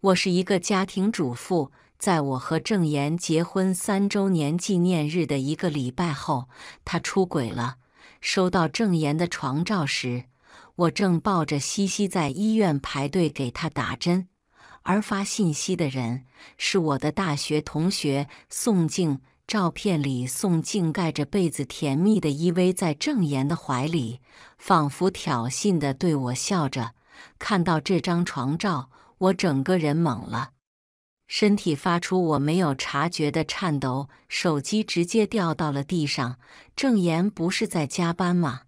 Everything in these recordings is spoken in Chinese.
我是一个家庭主妇，在我和郑岩结婚三周年纪念日的一个礼拜后，他出轨了。收到郑岩的床照时，我正抱着西西在医院排队给他打针，而发信息的人是我的大学同学宋静。照片里，宋静盖着被子，甜蜜的依偎在郑岩的怀里，仿佛挑衅的对我笑着。看到这张床照。我整个人懵了，身体发出我没有察觉的颤抖，手机直接掉到了地上。郑岩不是在加班吗？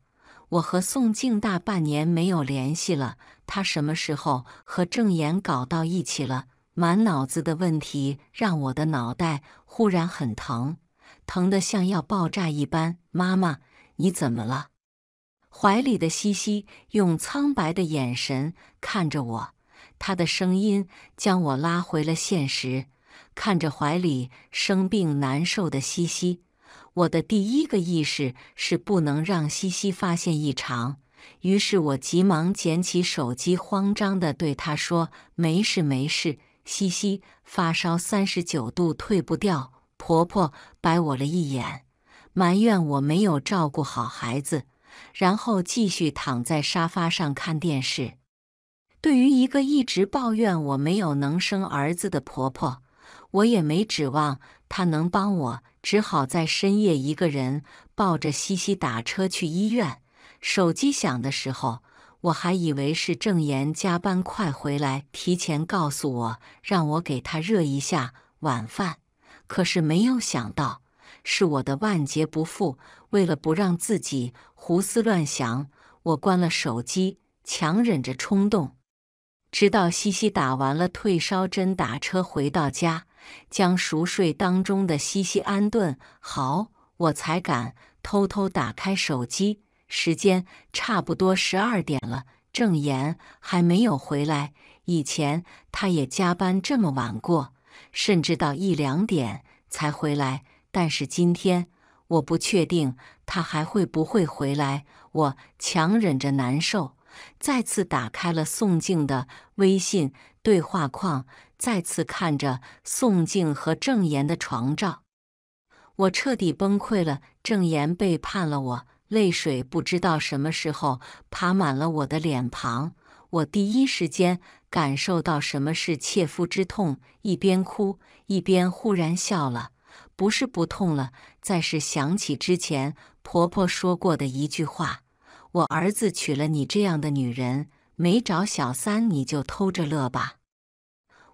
我和宋静大半年没有联系了，他什么时候和郑岩搞到一起了？满脑子的问题让我的脑袋忽然很疼，疼得像要爆炸一般。妈妈，你怎么了？怀里的西西用苍白的眼神看着我。他的声音将我拉回了现实，看着怀里生病难受的西西，我的第一个意识是不能让西西发现异常，于是我急忙捡起手机，慌张地对他说：“没事没事，西西发烧三十九度，退不掉。”婆婆白我了一眼，埋怨我没有照顾好孩子，然后继续躺在沙发上看电视。对于一个一直抱怨我没有能生儿子的婆婆，我也没指望她能帮我，只好在深夜一个人抱着西西打车去医院。手机响的时候，我还以为是郑岩加班快回来，提前告诉我让我给他热一下晚饭。可是没有想到，是我的万劫不复。为了不让自己胡思乱想，我关了手机，强忍着冲动。直到西西打完了退烧针，打车回到家，将熟睡当中的西西安顿好，我才敢偷偷打开手机。时间差不多十二点了，郑岩还没有回来。以前他也加班这么晚过，甚至到一两点才回来。但是今天，我不确定他还会不会回来。我强忍着难受。再次打开了宋静的微信对话框，再次看着宋静和郑岩的床照，我彻底崩溃了。郑岩背叛了我，泪水不知道什么时候爬满了我的脸庞。我第一时间感受到什么是切肤之痛，一边哭一边忽然笑了。不是不痛了，再是想起之前婆婆说过的一句话。我儿子娶了你这样的女人，没找小三，你就偷着乐吧。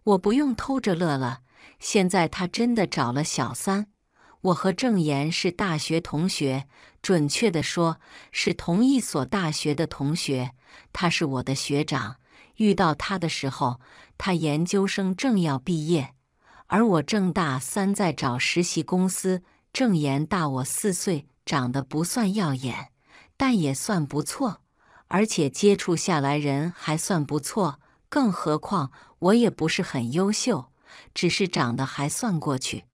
我不用偷着乐了，现在他真的找了小三。我和郑岩是大学同学，准确的说是同一所大学的同学。他是我的学长，遇到他的时候，他研究生正要毕业，而我正大三在找实习公司。郑岩大我四岁，长得不算耀眼。但也算不错，而且接触下来人还算不错。更何况我也不是很优秀，只是长得还算过去，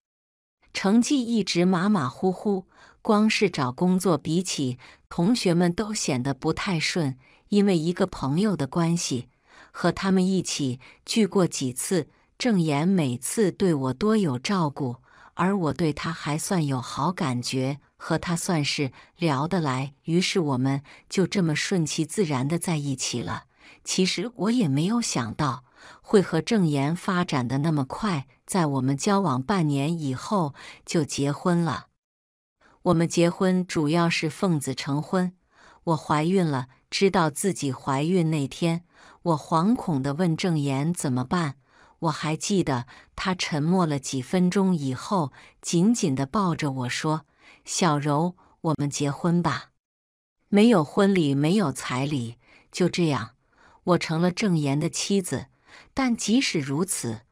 成绩一直马马虎虎。光是找工作，比起同学们都显得不太顺。因为一个朋友的关系，和他们一起聚过几次，郑岩每次对我多有照顾。而我对他还算有好感觉，和他算是聊得来，于是我们就这么顺其自然的在一起了。其实我也没有想到会和郑岩发展的那么快，在我们交往半年以后就结婚了。我们结婚主要是奉子成婚，我怀孕了，知道自己怀孕那天，我惶恐的问郑岩怎么办。我还记得，他沉默了几分钟以后，紧紧的抱着我说：“小柔，我们结婚吧，没有婚礼，没有彩礼，就这样，我成了郑岩的妻子。”但即使如此，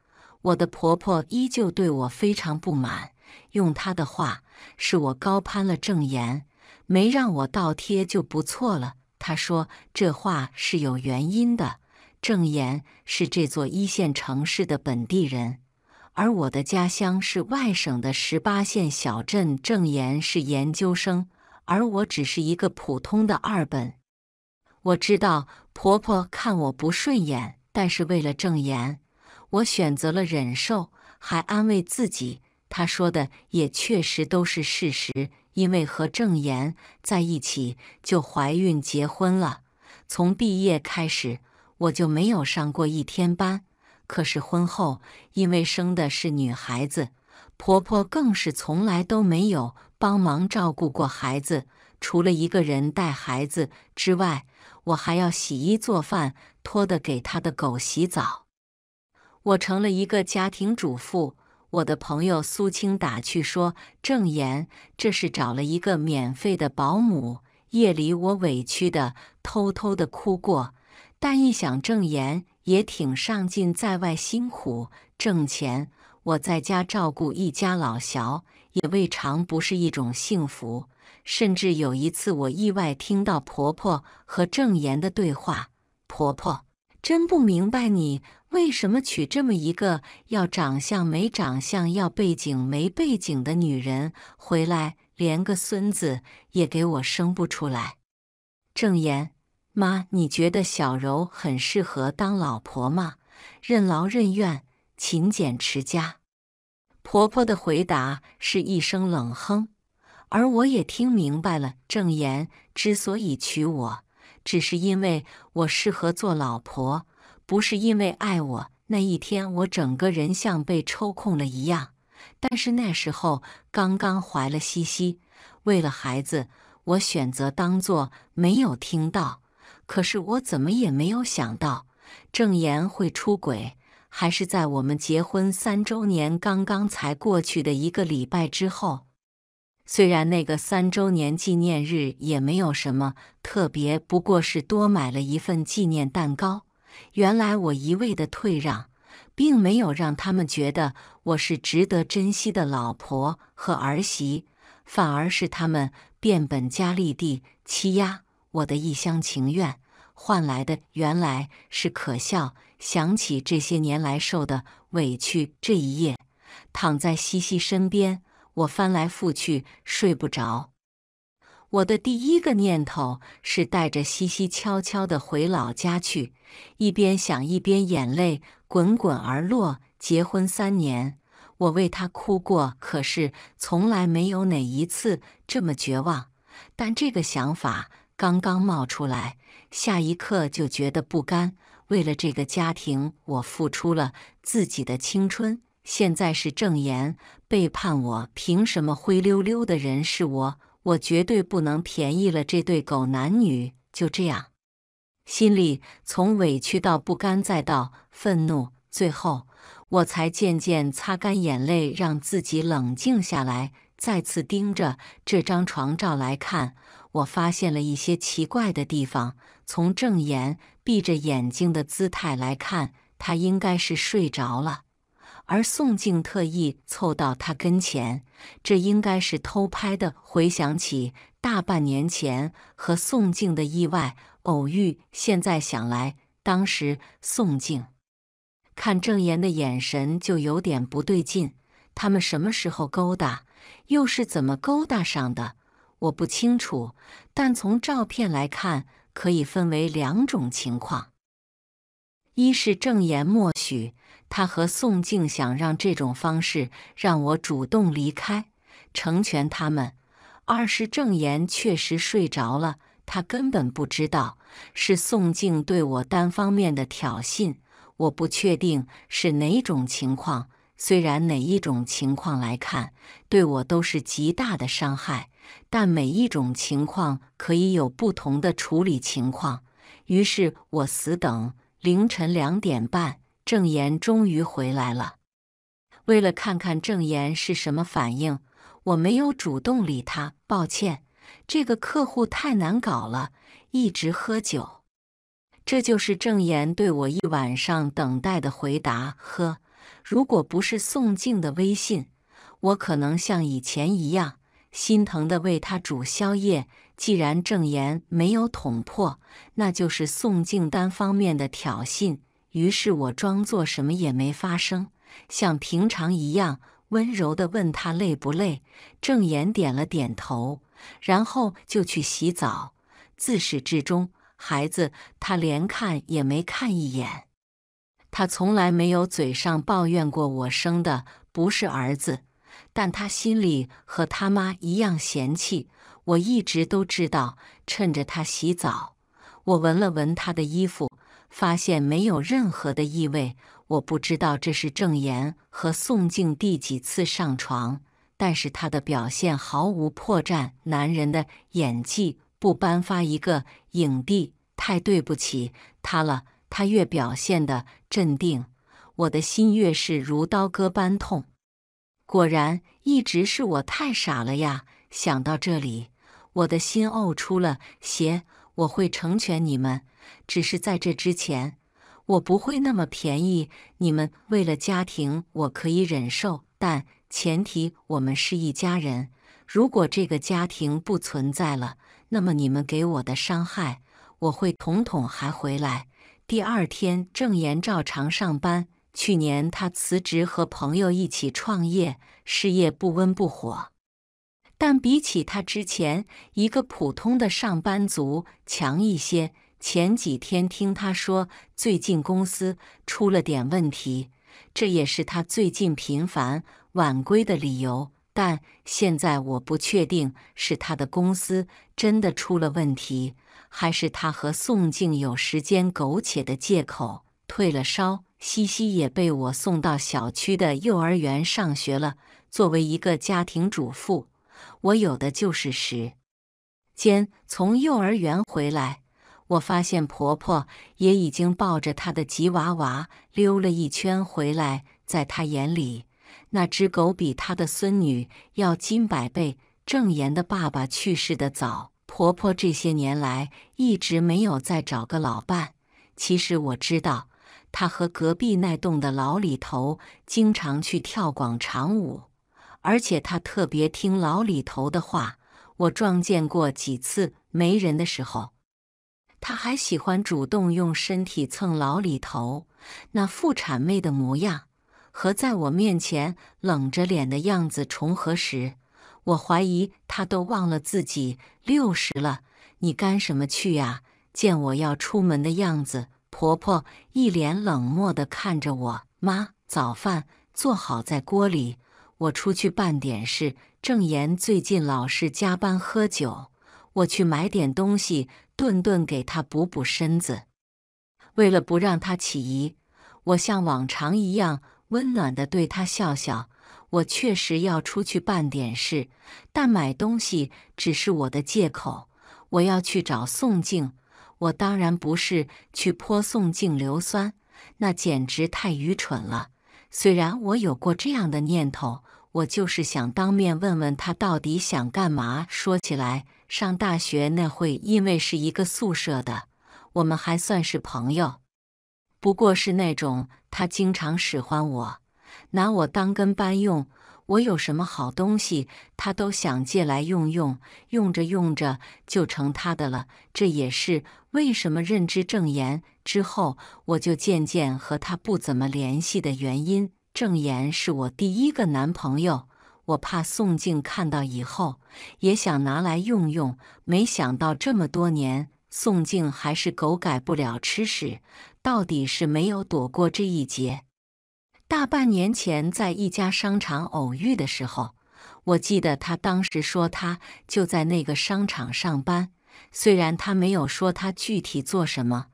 我的婆婆依旧对我非常不满，用她的话：“是我高攀了郑岩，没让我倒贴就不错了。”她说这话是有原因的。郑岩是这座一线城市的本地人，而我的家乡是外省的十八线小镇。郑岩是研究生，而我只是一个普通的二本。我知道婆婆看我不顺眼，但是为了郑岩，我选择了忍受，还安慰自己，她说的也确实都是事实。因为和郑岩在一起就怀孕结婚了，从毕业开始。我就没有上过一天班，可是婚后因为生的是女孩子，婆婆更是从来都没有帮忙照顾过孩子，除了一个人带孩子之外，我还要洗衣做饭，拖的给他的狗洗澡，我成了一个家庭主妇。我的朋友苏青打趣说：“郑言这是找了一个免费的保姆。”夜里我委屈的偷偷的哭过。但一想，郑言也挺上进，在外辛苦挣钱，我在家照顾一家老小，也未尝不是一种幸福。甚至有一次，我意外听到婆婆和郑言的对话：“婆婆真不明白，你为什么娶这么一个要长相没长相、要背景没背景的女人回来，连个孙子也给我生不出来。”郑言。妈，你觉得小柔很适合当老婆吗？任劳任怨，勤俭持家。婆婆的回答是一声冷哼，而我也听明白了。郑言之所以娶我，只是因为我适合做老婆，不是因为爱我。那一天，我整个人像被抽空了一样，但是那时候刚刚怀了西西，为了孩子，我选择当作没有听到。可是我怎么也没有想到，郑言会出轨，还是在我们结婚三周年刚刚才过去的一个礼拜之后。虽然那个三周年纪念日也没有什么特别，不过是多买了一份纪念蛋糕。原来我一味的退让，并没有让他们觉得我是值得珍惜的老婆和儿媳，反而是他们变本加厉地欺压。我的一厢情愿换来的原来是可笑。想起这些年来受的委屈，这一夜躺在西西身边，我翻来覆去睡不着。我的第一个念头是带着西西悄悄的回老家去，一边想一边眼泪滚滚而落。结婚三年，我为他哭过，可是从来没有哪一次这么绝望。但这个想法。刚刚冒出来，下一刻就觉得不甘。为了这个家庭，我付出了自己的青春。现在是证言背叛我，凭什么灰溜溜的人是我？我绝对不能便宜了这对狗男女。就这样，心里从委屈到不甘，再到愤怒，最后我才渐渐擦干眼泪，让自己冷静下来。再次盯着这张床照来看，我发现了一些奇怪的地方。从郑岩闭着眼睛的姿态来看，他应该是睡着了。而宋静特意凑到他跟前，这应该是偷拍的。回想起大半年前和宋静的意外偶遇，现在想来，当时宋静看郑岩的眼神就有点不对劲。他们什么时候勾搭？又是怎么勾搭上的？我不清楚。但从照片来看，可以分为两种情况：一是郑言默许他和宋静想让这种方式让我主动离开，成全他们；二是郑言确实睡着了，他根本不知道是宋静对我单方面的挑衅。我不确定是哪种情况。虽然哪一种情况来看对我都是极大的伤害，但每一种情况可以有不同的处理情况。于是我死等凌晨两点半，郑岩终于回来了。为了看看郑岩是什么反应，我没有主动理他。抱歉，这个客户太难搞了，一直喝酒。这就是郑岩对我一晚上等待的回答。呵。如果不是宋静的微信，我可能像以前一样心疼的为他煮宵夜。既然证言没有捅破，那就是宋静单方面的挑衅。于是我装作什么也没发生，像平常一样温柔的问他累不累。证言点了点头，然后就去洗澡。自始至终，孩子他连看也没看一眼。他从来没有嘴上抱怨过我生的不是儿子，但他心里和他妈一样嫌弃。我一直都知道，趁着他洗澡，我闻了闻他的衣服，发现没有任何的异味。我不知道这是郑岩和宋静第几次上床，但是他的表现毫无破绽。男人的演技，不颁发一个影帝，太对不起他了。他越表现的镇定，我的心越是如刀割般痛。果然，一直是我太傻了呀！想到这里，我的心呕出了血。我会成全你们，只是在这之前，我不会那么便宜你们。为了家庭，我可以忍受，但前提我们是一家人。如果这个家庭不存在了，那么你们给我的伤害，我会统统还回来。第二天，郑岩照常上班。去年他辞职和朋友一起创业，事业不温不火，但比起他之前一个普通的上班族强一些。前几天听他说，最近公司出了点问题，这也是他最近频繁晚归的理由。但现在我不确定是他的公司真的出了问题。还是他和宋静有时间苟且的借口。退了烧，西西也被我送到小区的幼儿园上学了。作为一个家庭主妇，我有的就是时间。从幼儿园回来，我发现婆婆也已经抱着她的吉娃娃溜了一圈回来。在她眼里，那只狗比她的孙女要金百倍。郑岩的爸爸去世的早。婆婆这些年来一直没有再找个老伴。其实我知道，她和隔壁那栋的老李头经常去跳广场舞，而且她特别听老李头的话。我撞见过几次没人的时候，她还喜欢主动用身体蹭老李头。那妇产妹的模样和在我面前冷着脸的样子重合时。我怀疑他都忘了自己六十了。你干什么去呀？见我要出门的样子，婆婆一脸冷漠地看着我。妈，早饭做好在锅里，我出去办点事。郑岩最近老是加班喝酒，我去买点东西，顿顿给他补补身子。为了不让他起疑，我像往常一样温暖地对他笑笑。我确实要出去办点事，但买东西只是我的借口。我要去找宋静，我当然不是去泼宋静硫酸，那简直太愚蠢了。虽然我有过这样的念头，我就是想当面问问他到底想干嘛。说起来，上大学那会，因为是一个宿舍的，我们还算是朋友，不过是那种他经常使唤我。拿我当跟班用，我有什么好东西，他都想借来用用，用着用着就成他的了。这也是为什么认知郑言之后，我就渐渐和他不怎么联系的原因。郑言是我第一个男朋友，我怕宋静看到以后也想拿来用用，没想到这么多年，宋静还是狗改不了吃屎，到底是没有躲过这一劫。大半年前在一家商场偶遇的时候，我记得他当时说他就在那个商场上班，虽然他没有说他具体做什么，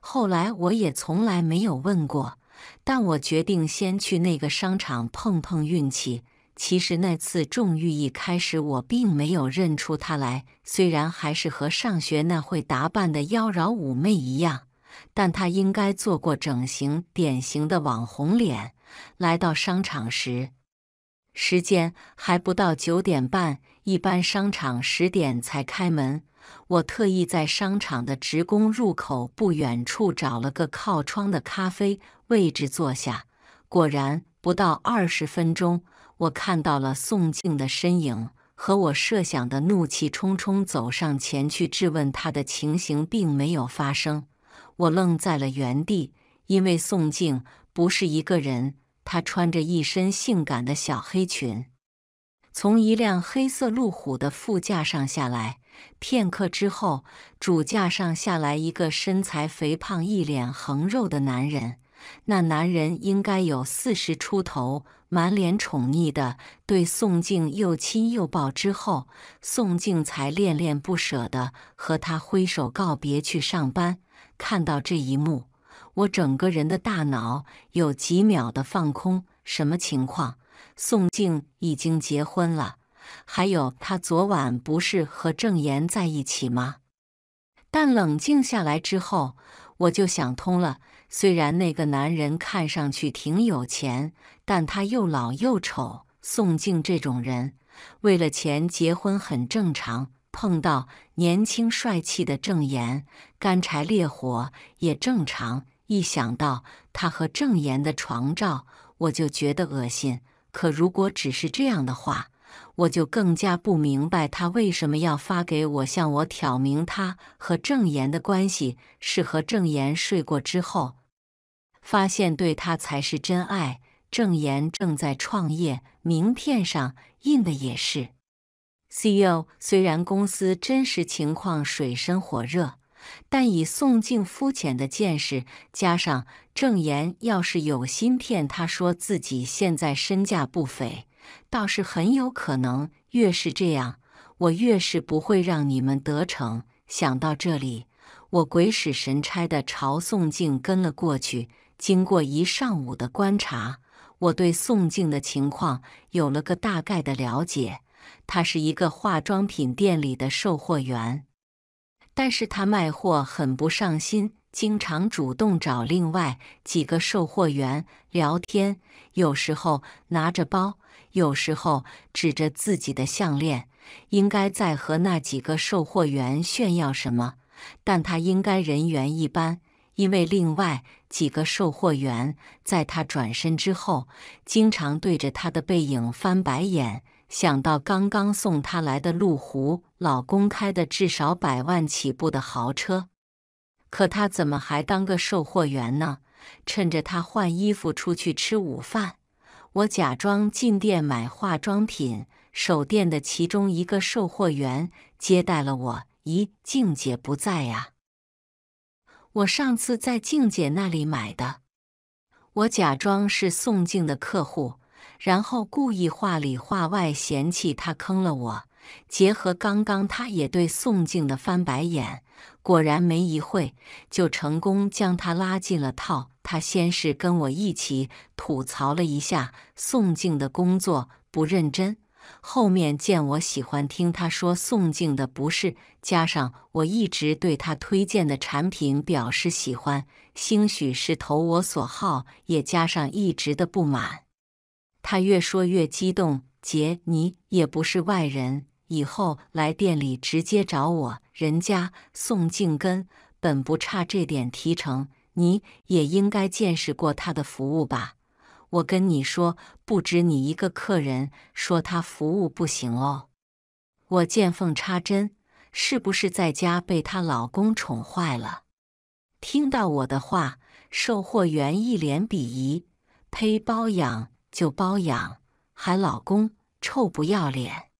后来我也从来没有问过。但我决定先去那个商场碰碰运气。其实那次重遇一开始我并没有认出他来，虽然还是和上学那会打扮的妖娆妩媚一样。但他应该做过整形，典型的网红脸。来到商场时，时间还不到九点半，一般商场十点才开门。我特意在商场的职工入口不远处找了个靠窗的咖啡位置坐下。果然，不到二十分钟，我看到了宋静的身影。和我设想的怒气冲冲走上前去质问她的情形，并没有发生。我愣在了原地，因为宋静不是一个人，她穿着一身性感的小黑裙，从一辆黑色路虎的副驾上下来。片刻之后，主驾上下来一个身材肥胖、一脸横肉的男人。那男人应该有四十出头，满脸宠溺的对宋静又亲又抱。之后，宋静才恋恋不舍的和他挥手告别，去上班。看到这一幕，我整个人的大脑有几秒的放空。什么情况？宋静已经结婚了，还有他昨晚不是和郑岩在一起吗？但冷静下来之后，我就想通了。虽然那个男人看上去挺有钱，但他又老又丑。宋静这种人，为了钱结婚很正常。碰到年轻帅气的郑岩，干柴烈火也正常。一想到他和郑岩的床照，我就觉得恶心。可如果只是这样的话，我就更加不明白他为什么要发给我，向我挑明他和郑岩的关系是和郑岩睡过之后，发现对他才是真爱。郑岩正在创业，名片上印的也是。CEO 虽然公司真实情况水深火热，但以宋静肤浅的见识，加上郑言，要是有心骗他，说自己现在身价不菲，倒是很有可能。越是这样，我越是不会让你们得逞。想到这里，我鬼使神差地朝宋静跟了过去。经过一上午的观察，我对宋静的情况有了个大概的了解。他是一个化妆品店里的售货员，但是他卖货很不上心，经常主动找另外几个售货员聊天。有时候拿着包，有时候指着自己的项链，应该在和那几个售货员炫耀什么。但他应该人缘一般，因为另外几个售货员在他转身之后，经常对着他的背影翻白眼。想到刚刚送她来的路虎，老公开的至少百万起步的豪车，可她怎么还当个售货员呢？趁着他换衣服出去吃午饭，我假装进店买化妆品，守店的其中一个售货员接待了我。咦，静姐不在呀？我上次在静姐那里买的，我假装是宋静的客户。然后故意话里话外嫌弃他坑了我，结合刚刚他也对宋静的翻白眼，果然没一会就成功将他拉进了套。他先是跟我一起吐槽了一下宋静的工作不认真，后面见我喜欢听他说宋静的不是，加上我一直对他推荐的产品表示喜欢，兴许是投我所好，也加上一直的不满。他越说越激动，姐，你也不是外人，以后来店里直接找我。人家宋静根本不差这点提成，你也应该见识过他的服务吧？我跟你说，不止你一个客人说他服务不行哦。我见缝插针，是不是在家被她老公宠坏了？听到我的话，售货员一脸鄙夷，呸，包养。就包养还老公，臭不要脸！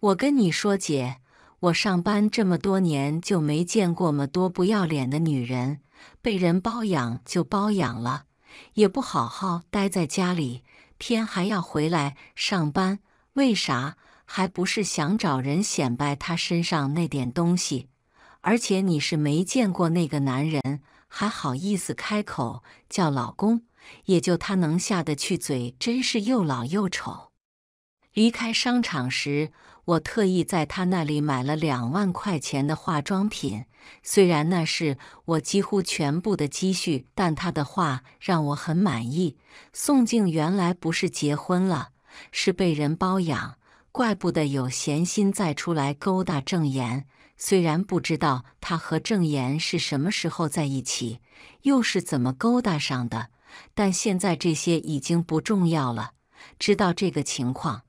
我跟你说，姐，我上班这么多年就没见过么多不要脸的女人，被人包养就包养了，也不好好待在家里，偏还要回来上班，为啥？还不是想找人显摆他身上那点东西？而且你是没见过那个男人，还好意思开口叫老公？也就他能下得去嘴，真是又老又丑。离开商场时，我特意在他那里买了两万块钱的化妆品，虽然那是我几乎全部的积蓄，但他的话让我很满意。宋静原来不是结婚了，是被人包养，怪不得有闲心再出来勾搭郑岩。虽然不知道他和郑岩是什么时候在一起，又是怎么勾搭上的。但现在这些已经不重要了。知道这个情况，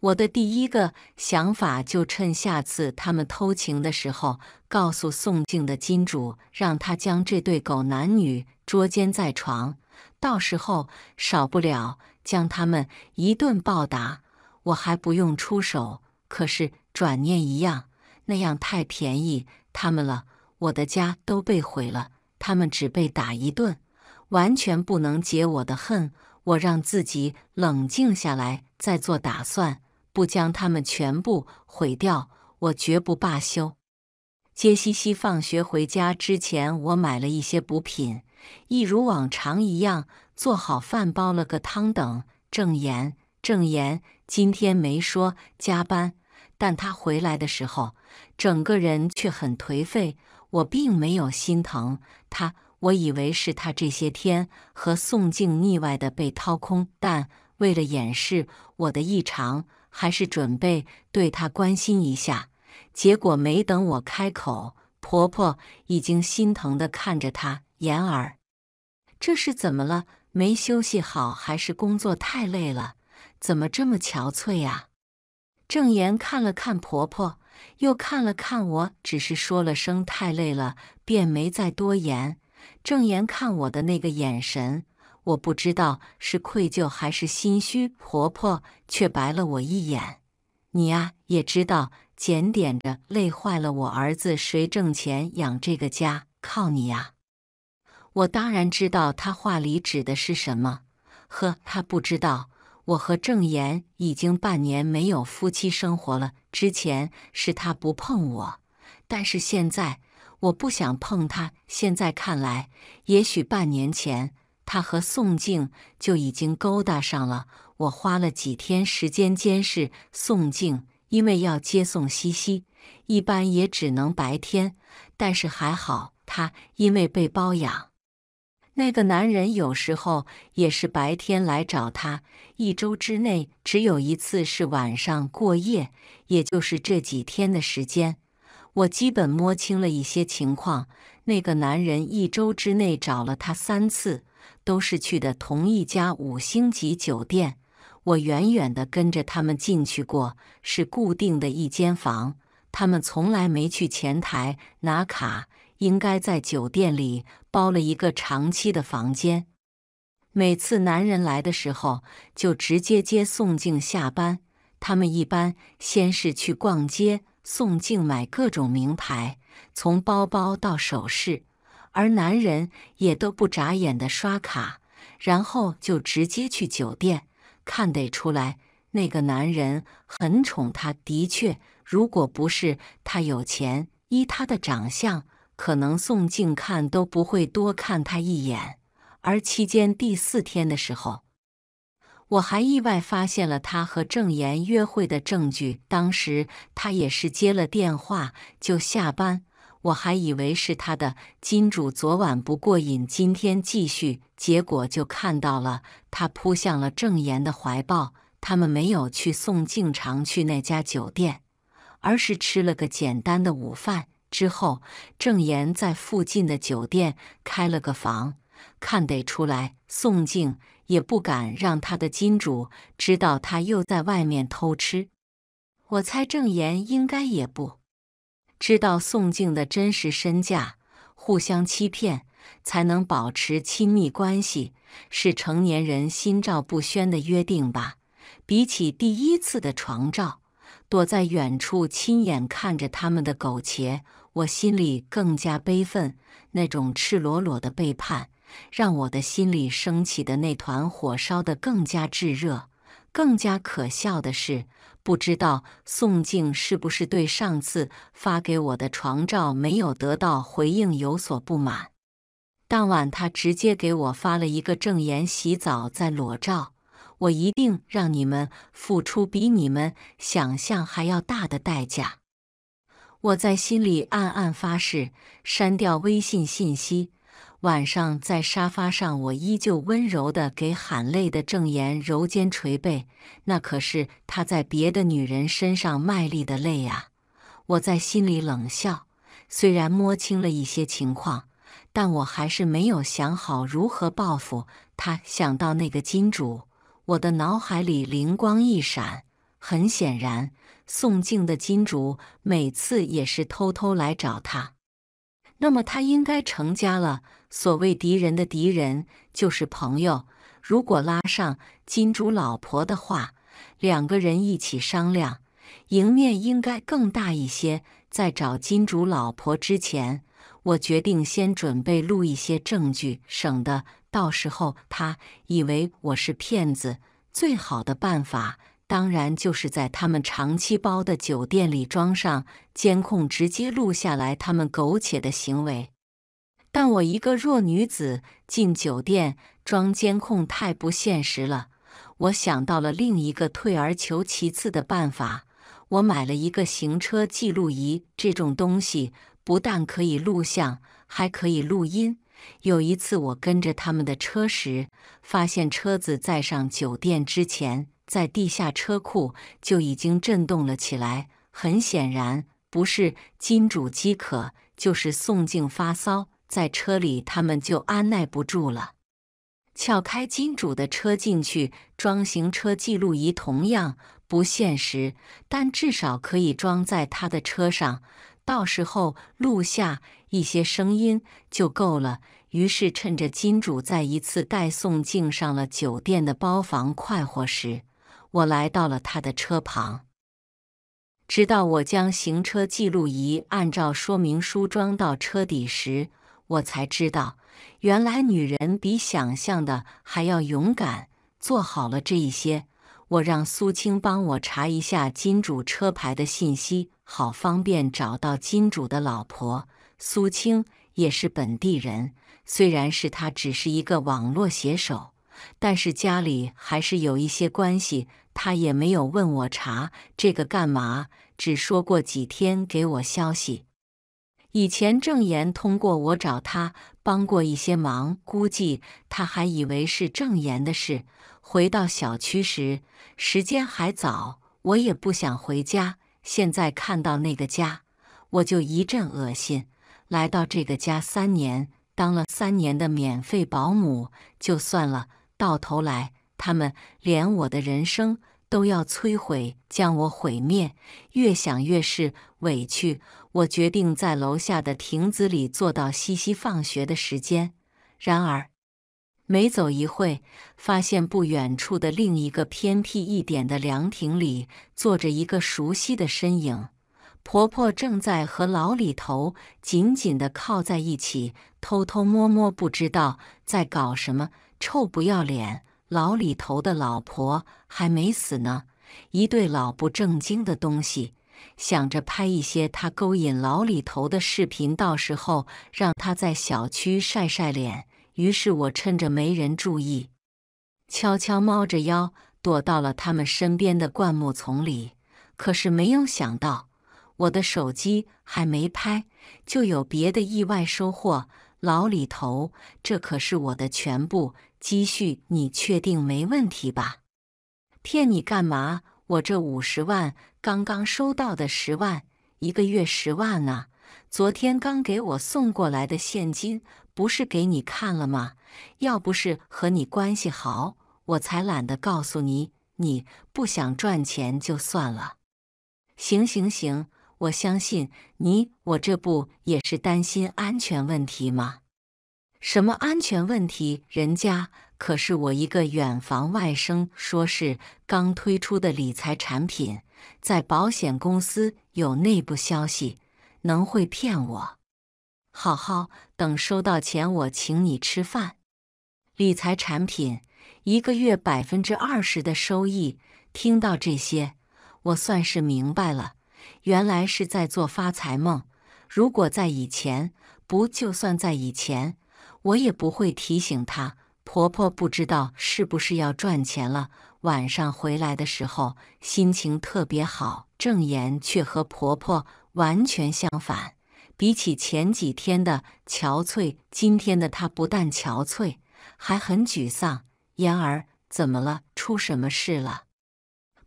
我的第一个想法就趁下次他们偷情的时候，告诉宋静的金主，让他将这对狗男女捉奸在床。到时候少不了将他们一顿暴打，我还不用出手。可是转念一样，那样太便宜他们了，我的家都被毁了，他们只被打一顿。完全不能解我的恨，我让自己冷静下来，再做打算，不将他们全部毁掉，我绝不罢休。杰西西放学回家之前，我买了一些补品，一如往常一样做好饭，煲了个汤，等。郑岩，郑岩今天没说加班，但他回来的时候，整个人却很颓废，我并没有心疼他。我以为是他这些天和宋静腻歪的被掏空，但为了掩饰我的异常，还是准备对他关心一下。结果没等我开口，婆婆已经心疼的看着他，言儿，这是怎么了？没休息好，还是工作太累了？怎么这么憔悴啊？郑言看了看婆婆，又看了看我，只是说了声“太累了”，便没再多言。郑言看我的那个眼神，我不知道是愧疚还是心虚。婆婆却白了我一眼：“你呀，也知道检点着，累坏了我儿子。谁挣钱养这个家，靠你呀？”我当然知道他话里指的是什么。呵，他不知道。我和郑言已经半年没有夫妻生活了。之前是他不碰我，但是现在。我不想碰他。现在看来，也许半年前他和宋静就已经勾搭上了。我花了几天时间监视宋静，因为要接送西西，一般也只能白天。但是还好，他因为被包养，那个男人有时候也是白天来找他。一周之内只有一次是晚上过夜，也就是这几天的时间。我基本摸清了一些情况。那个男人一周之内找了他三次，都是去的同一家五星级酒店。我远远地跟着他们进去过，是固定的一间房。他们从来没去前台拿卡，应该在酒店里包了一个长期的房间。每次男人来的时候，就直接接宋静下班。他们一般先是去逛街。宋静买各种名牌，从包包到首饰，而男人也都不眨眼的刷卡，然后就直接去酒店。看得出来，那个男人很宠她。的确，如果不是他有钱，依他的长相，可能宋静看都不会多看他一眼。而期间第四天的时候。我还意外发现了他和郑岩约会的证据。当时他也是接了电话就下班，我还以为是他的金主昨晚不过瘾，今天继续。结果就看到了他扑向了郑岩的怀抱。他们没有去宋静常去那家酒店，而是吃了个简单的午饭。之后，郑岩在附近的酒店开了个房，看得出来宋静。也不敢让他的金主知道他又在外面偷吃。我猜郑言应该也不知道宋静的真实身价，互相欺骗才能保持亲密关系，是成年人心照不宣的约定吧？比起第一次的床照，躲在远处亲眼看着他们的苟且，我心里更加悲愤，那种赤裸裸的背叛。让我的心里升起的那团火烧得更加炙热。更加可笑的是，不知道宋静是不是对上次发给我的床照没有得到回应有所不满。当晚，他直接给我发了一个正言：洗澡在裸照。我一定让你们付出比你们想象还要大的代价。我在心里暗暗发誓，删掉微信信息。晚上在沙发上，我依旧温柔的给喊累的郑岩揉肩捶背，那可是他在别的女人身上卖力的累啊！我在心里冷笑。虽然摸清了一些情况，但我还是没有想好如何报复他。想到那个金主，我的脑海里灵光一闪。很显然，宋静的金主每次也是偷偷来找他，那么他应该成家了。所谓敌人的敌人就是朋友。如果拉上金主老婆的话，两个人一起商量，赢面应该更大一些。在找金主老婆之前，我决定先准备录一些证据，省得到时候他以为我是骗子。最好的办法当然就是在他们长期包的酒店里装上监控，直接录下来他们苟且的行为。但我一个弱女子进酒店装监控太不现实了。我想到了另一个退而求其次的办法，我买了一个行车记录仪。这种东西不但可以录像，还可以录音。有一次我跟着他们的车时，发现车子在上酒店之前，在地下车库就已经震动了起来。很显然，不是金主饥渴，就是宋静发骚。在车里，他们就按耐不住了，撬开金主的车进去装行车记录仪，同样不现实，但至少可以装在他的车上，到时候录下一些声音就够了。于是，趁着金主在一次带宋静上了酒店的包房快活时，我来到了他的车旁。直到我将行车记录仪按照说明书装到车底时，我才知道，原来女人比想象的还要勇敢。做好了这一些，我让苏青帮我查一下金主车牌的信息，好方便找到金主的老婆。苏青也是本地人，虽然是他只是一个网络写手，但是家里还是有一些关系。他也没有问我查这个干嘛，只说过几天给我消息。以前郑岩通过我找他帮过一些忙，估计他还以为是郑岩的事。回到小区时，时间还早，我也不想回家。现在看到那个家，我就一阵恶心。来到这个家三年，当了三年的免费保姆，就算了，到头来他们连我的人生都要摧毁，将我毁灭。越想越是委屈。我决定在楼下的亭子里坐到西西放学的时间。然而，没走一会，发现不远处的另一个偏僻一点的凉亭里坐着一个熟悉的身影。婆婆正在和老李头紧紧地靠在一起，偷偷摸摸，不知道在搞什么。臭不要脸！老李头的老婆还没死呢，一对老不正经的东西。想着拍一些他勾引老李头的视频，到时候让他在小区晒晒脸。于是我趁着没人注意，悄悄猫着腰躲到了他们身边的灌木丛里。可是没有想到，我的手机还没拍，就有别的意外收获。老李头，这可是我的全部积蓄，你确定没问题吧？骗你干嘛？我这五十万。刚刚收到的十万，一个月十万啊！昨天刚给我送过来的现金，不是给你看了吗？要不是和你关系好，我才懒得告诉你。你不想赚钱就算了。行行行，我相信你。我这不也是担心安全问题吗？什么安全问题？人家可是我一个远房外甥，说是刚推出的理财产品。在保险公司有内部消息，能会骗我？好好，等收到钱，我请你吃饭。理财产品一个月百分之二十的收益，听到这些，我算是明白了，原来是在做发财梦。如果在以前，不就算在以前，我也不会提醒她。婆婆不知道是不是要赚钱了。晚上回来的时候，心情特别好。郑言却和婆婆完全相反，比起前几天的憔悴，今天的她不但憔悴，还很沮丧。妍儿，怎么了？出什么事了？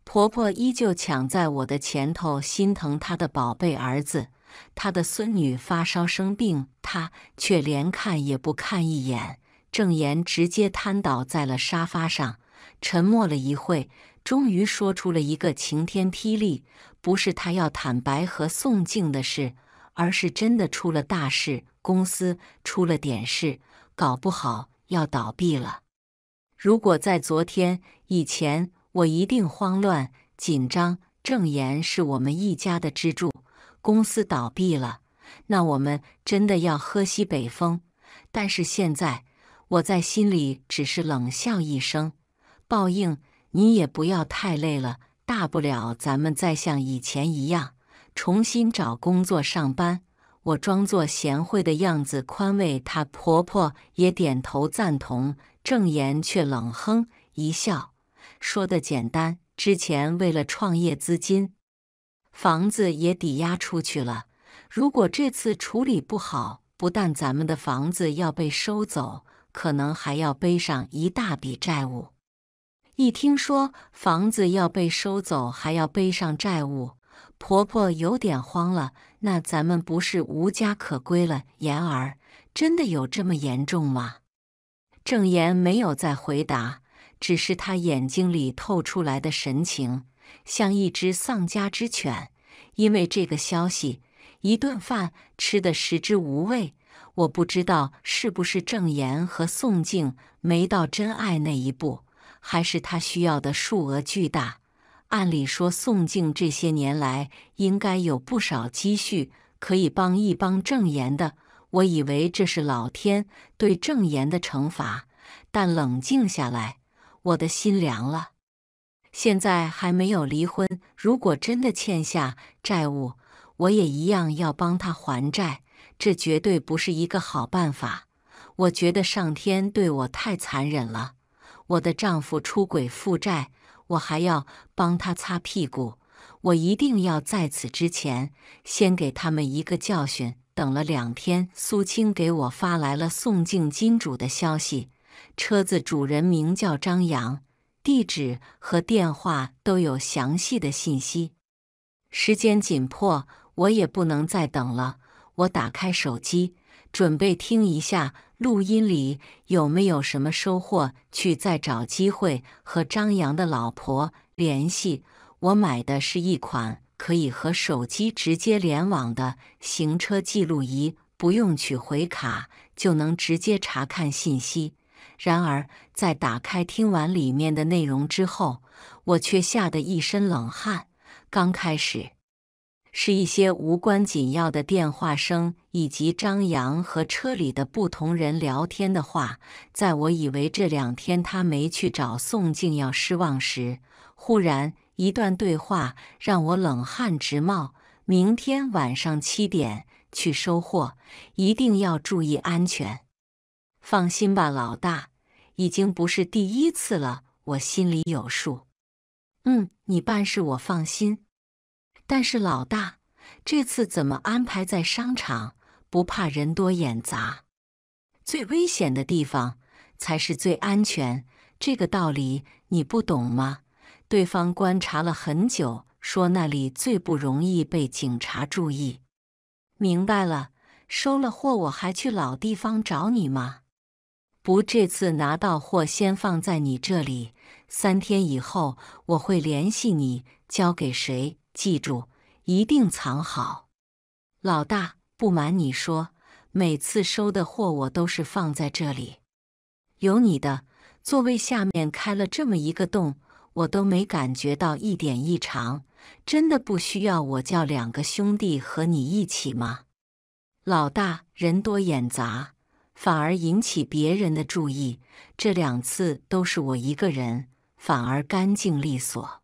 婆婆依旧抢在我的前头，心疼她的宝贝儿子，她的孙女发烧生病，她却连看也不看一眼。郑言直接瘫倒在了沙发上。沉默了一会，终于说出了一个晴天霹雳：不是他要坦白和宋静的事，而是真的出了大事，公司出了点事，搞不好要倒闭了。如果在昨天以前，我一定慌乱紧张。正言是我们一家的支柱，公司倒闭了，那我们真的要喝西北风。但是现在，我在心里只是冷笑一声。报应，你也不要太累了。大不了咱们再像以前一样，重新找工作上班。我装作贤惠的样子宽慰她，婆婆也点头赞同。郑言却冷哼一笑，说的简单。之前为了创业资金，房子也抵押出去了。如果这次处理不好，不但咱们的房子要被收走，可能还要背上一大笔债务。一听说房子要被收走，还要背上债务，婆婆有点慌了。那咱们不是无家可归了？言儿，真的有这么严重吗？郑言没有再回答，只是他眼睛里透出来的神情，像一只丧家之犬。因为这个消息，一顿饭吃得食之无味。我不知道是不是郑言和宋静没到真爱那一步。还是他需要的数额巨大。按理说，宋静这些年来应该有不少积蓄，可以帮一帮郑言的。我以为这是老天对郑言的惩罚，但冷静下来，我的心凉了。现在还没有离婚，如果真的欠下债务，我也一样要帮他还债。这绝对不是一个好办法。我觉得上天对我太残忍了。我的丈夫出轨负债，我还要帮他擦屁股。我一定要在此之前先给他们一个教训。等了两天，苏青给我发来了宋静金主的消息，车子主人名叫张扬，地址和电话都有详细的信息。时间紧迫，我也不能再等了。我打开手机，准备听一下。录音里有没有什么收获？去再找机会和张扬的老婆联系。我买的是一款可以和手机直接联网的行车记录仪，不用取回卡就能直接查看信息。然而，在打开听完里面的内容之后，我却吓得一身冷汗。刚开始。是一些无关紧要的电话声，以及张扬和车里的不同人聊天的话。在我以为这两天他没去找宋静要失望时，忽然一段对话让我冷汗直冒。明天晚上七点去收货，一定要注意安全。放心吧，老大，已经不是第一次了，我心里有数。嗯，你办事我放心。但是老大，这次怎么安排在商场？不怕人多眼杂？最危险的地方才是最安全，这个道理你不懂吗？对方观察了很久，说那里最不容易被警察注意。明白了，收了货我还去老地方找你吗？不，这次拿到货先放在你这里，三天以后我会联系你，交给谁？记住，一定藏好。老大，不瞒你说，每次收的货我都是放在这里。有你的座位下面开了这么一个洞，我都没感觉到一点异常。真的不需要我叫两个兄弟和你一起吗？老大，人多眼杂，反而引起别人的注意。这两次都是我一个人，反而干净利索。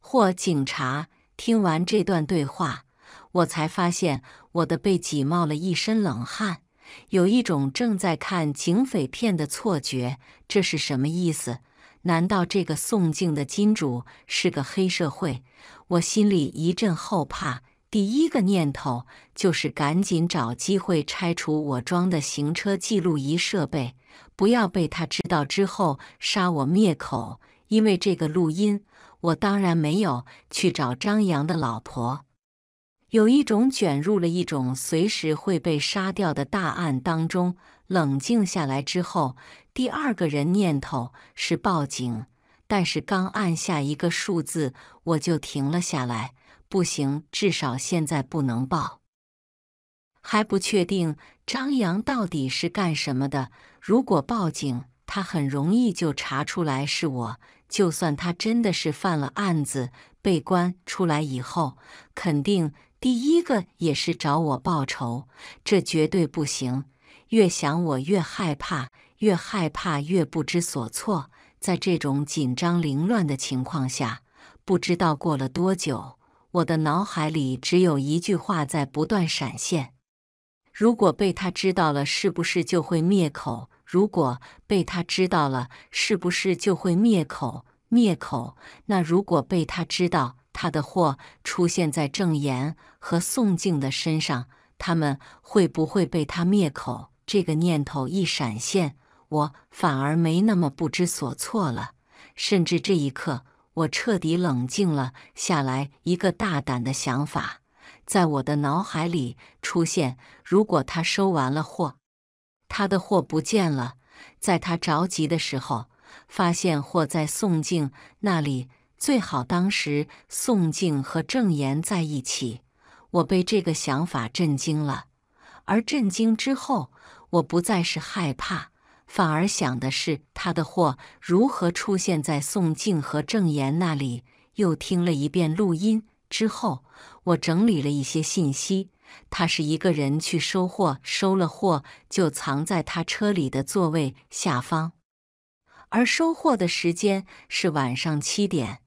或警察。听完这段对话，我才发现我的背脊冒了一身冷汗，有一种正在看警匪片的错觉。这是什么意思？难道这个宋静的金主是个黑社会？我心里一阵后怕，第一个念头就是赶紧找机会拆除我装的行车记录仪设备，不要被他知道之后杀我灭口，因为这个录音。我当然没有去找张扬的老婆，有一种卷入了一种随时会被杀掉的大案当中。冷静下来之后，第二个人念头是报警，但是刚按下一个数字，我就停了下来。不行，至少现在不能报，还不确定张扬到底是干什么的。如果报警，他很容易就查出来是我。就算他真的是犯了案子被关出来以后，肯定第一个也是找我报仇，这绝对不行。越想我越害怕，越害怕越不知所措。在这种紧张凌乱的情况下，不知道过了多久，我的脑海里只有一句话在不断闪现：如果被他知道了，是不是就会灭口？如果被他知道了，是不是就会灭口？灭口？那如果被他知道他的货出现在郑言和宋静的身上，他们会不会被他灭口？这个念头一闪现，我反而没那么不知所措了。甚至这一刻，我彻底冷静了下来。一个大胆的想法在我的脑海里出现：如果他收完了货。他的货不见了，在他着急的时候，发现货在宋静那里。最好当时宋静和郑岩在一起。我被这个想法震惊了，而震惊之后，我不再是害怕，反而想的是他的货如何出现在宋静和郑岩那里。又听了一遍录音之后，我整理了一些信息。他是一个人去收货，收了货就藏在他车里的座位下方。而收货的时间是晚上七点，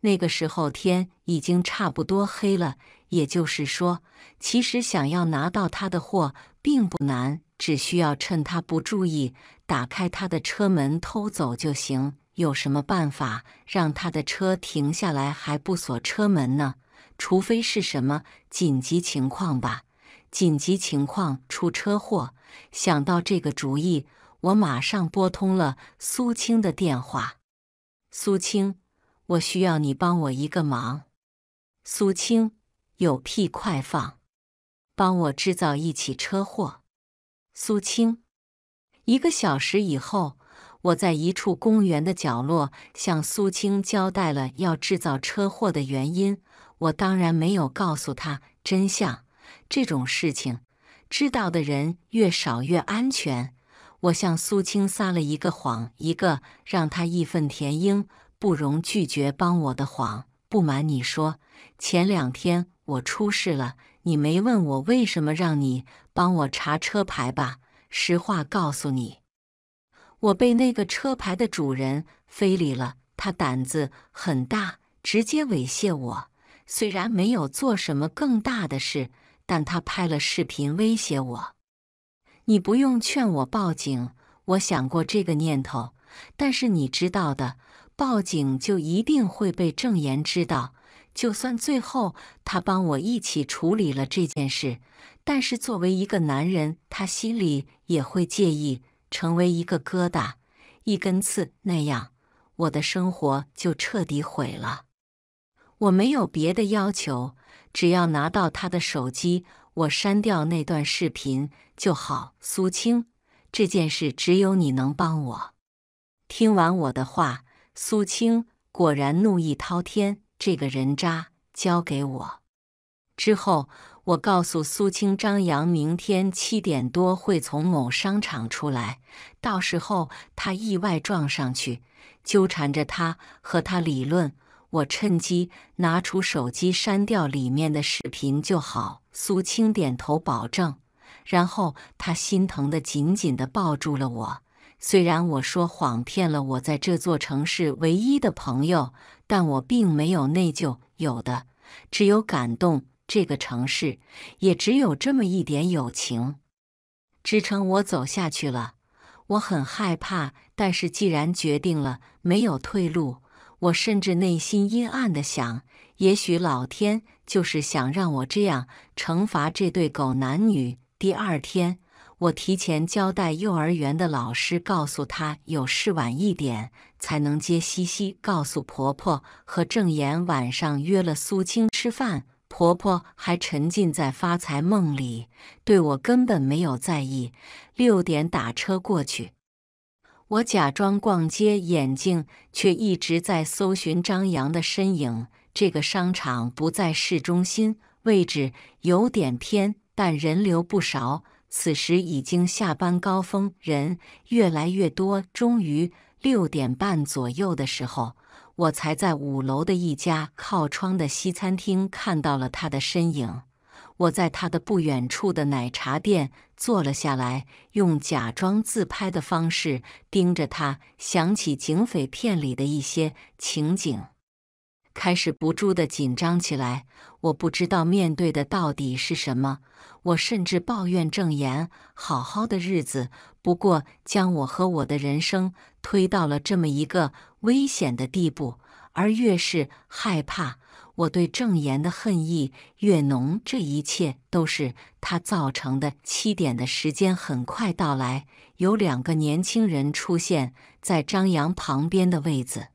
那个时候天已经差不多黑了。也就是说，其实想要拿到他的货并不难，只需要趁他不注意，打开他的车门偷走就行。有什么办法让他的车停下来还不锁车门呢？除非是什么紧急情况吧？紧急情况出车祸，想到这个主意，我马上拨通了苏青的电话。苏青，我需要你帮我一个忙。苏青，有屁快放，帮我制造一起车祸。苏青，一个小时以后，我在一处公园的角落向苏青交代了要制造车祸的原因。我当然没有告诉他真相，这种事情，知道的人越少越安全。我向苏青撒了一个谎，一个让他义愤填膺、不容拒绝帮我的谎。不瞒你说，前两天我出事了，你没问我为什么让你帮我查车牌吧？实话告诉你，我被那个车牌的主人非礼了，他胆子很大，直接猥亵我。虽然没有做什么更大的事，但他拍了视频威胁我。你不用劝我报警，我想过这个念头，但是你知道的，报警就一定会被郑岩知道。就算最后他帮我一起处理了这件事，但是作为一个男人，他心里也会介意，成为一个疙瘩、一根刺，那样我的生活就彻底毁了。我没有别的要求，只要拿到他的手机，我删掉那段视频就好。苏青，这件事只有你能帮我。听完我的话，苏青果然怒意滔天。这个人渣，交给我。之后，我告诉苏青，张扬明天七点多会从某商场出来，到时候他意外撞上去，纠缠着他，和他理论。我趁机拿出手机，删掉里面的视频就好。苏青点头保证，然后他心疼的紧紧的抱住了我。虽然我说谎骗了我在这座城市唯一的朋友，但我并没有内疚，有的只有感动。这个城市也只有这么一点友情，支撑我走下去了。我很害怕，但是既然决定了，没有退路。我甚至内心阴暗的想，也许老天就是想让我这样惩罚这对狗男女。第二天，我提前交代幼儿园的老师，告诉他有事晚一点才能接西西。告诉婆婆和郑妍晚上约了苏青吃饭。婆婆还沉浸在发财梦里，对我根本没有在意。六点打车过去。我假装逛街，眼睛却一直在搜寻张扬的身影。这个商场不在市中心，位置有点偏，但人流不少。此时已经下班高峰，人越来越多。终于六点半左右的时候，我才在五楼的一家靠窗的西餐厅看到了他的身影。我在他的不远处的奶茶店坐了下来，用假装自拍的方式盯着他，想起警匪片里的一些情景，开始不住的紧张起来。我不知道面对的到底是什么，我甚至抱怨郑言好好的日子，不过将我和我的人生推到了这么一个危险的地步，而越是害怕。我对郑言的恨意越浓，这一切都是他造成的。七点的时间很快到来，有两个年轻人出现在张扬旁边的位子，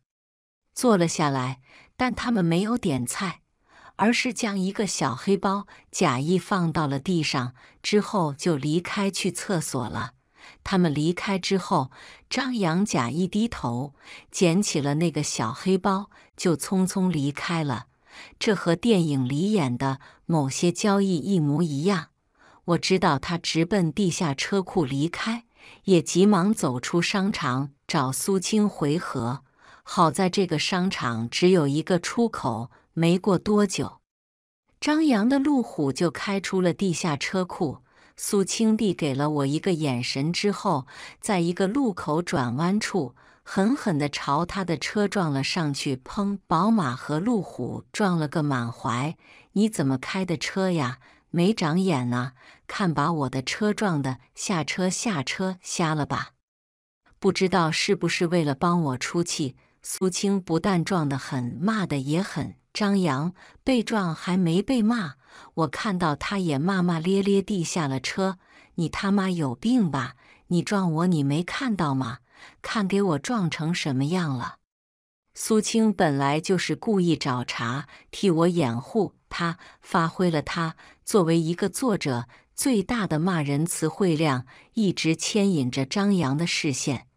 坐了下来。但他们没有点菜，而是将一个小黑包假意放到了地上，之后就离开去厕所了。他们离开之后，张扬假意低头捡起了那个小黑包，就匆匆离开了。这和电影里演的某些交易一模一样。我知道他直奔地下车库离开，也急忙走出商场找苏青回合。好在这个商场只有一个出口。没过多久，张扬的路虎就开出了地下车库。苏青递给了我一个眼神之后，在一个路口转弯处。狠狠地朝他的车撞了上去，砰！宝马和路虎撞了个满怀。你怎么开的车呀？没长眼啊！看把我的车撞的，下车，下车，瞎了吧？不知道是不是为了帮我出气，苏青不但撞得很，骂得也很张扬。被撞还没被骂，我看到他也骂骂咧咧地下了车。你他妈有病吧？你撞我，你没看到吗？看给我撞成什么样了！苏青本来就是故意找茬，替我掩护他，发挥了他作为一个作者最大的骂人词汇量，一直牵引着张扬的视线，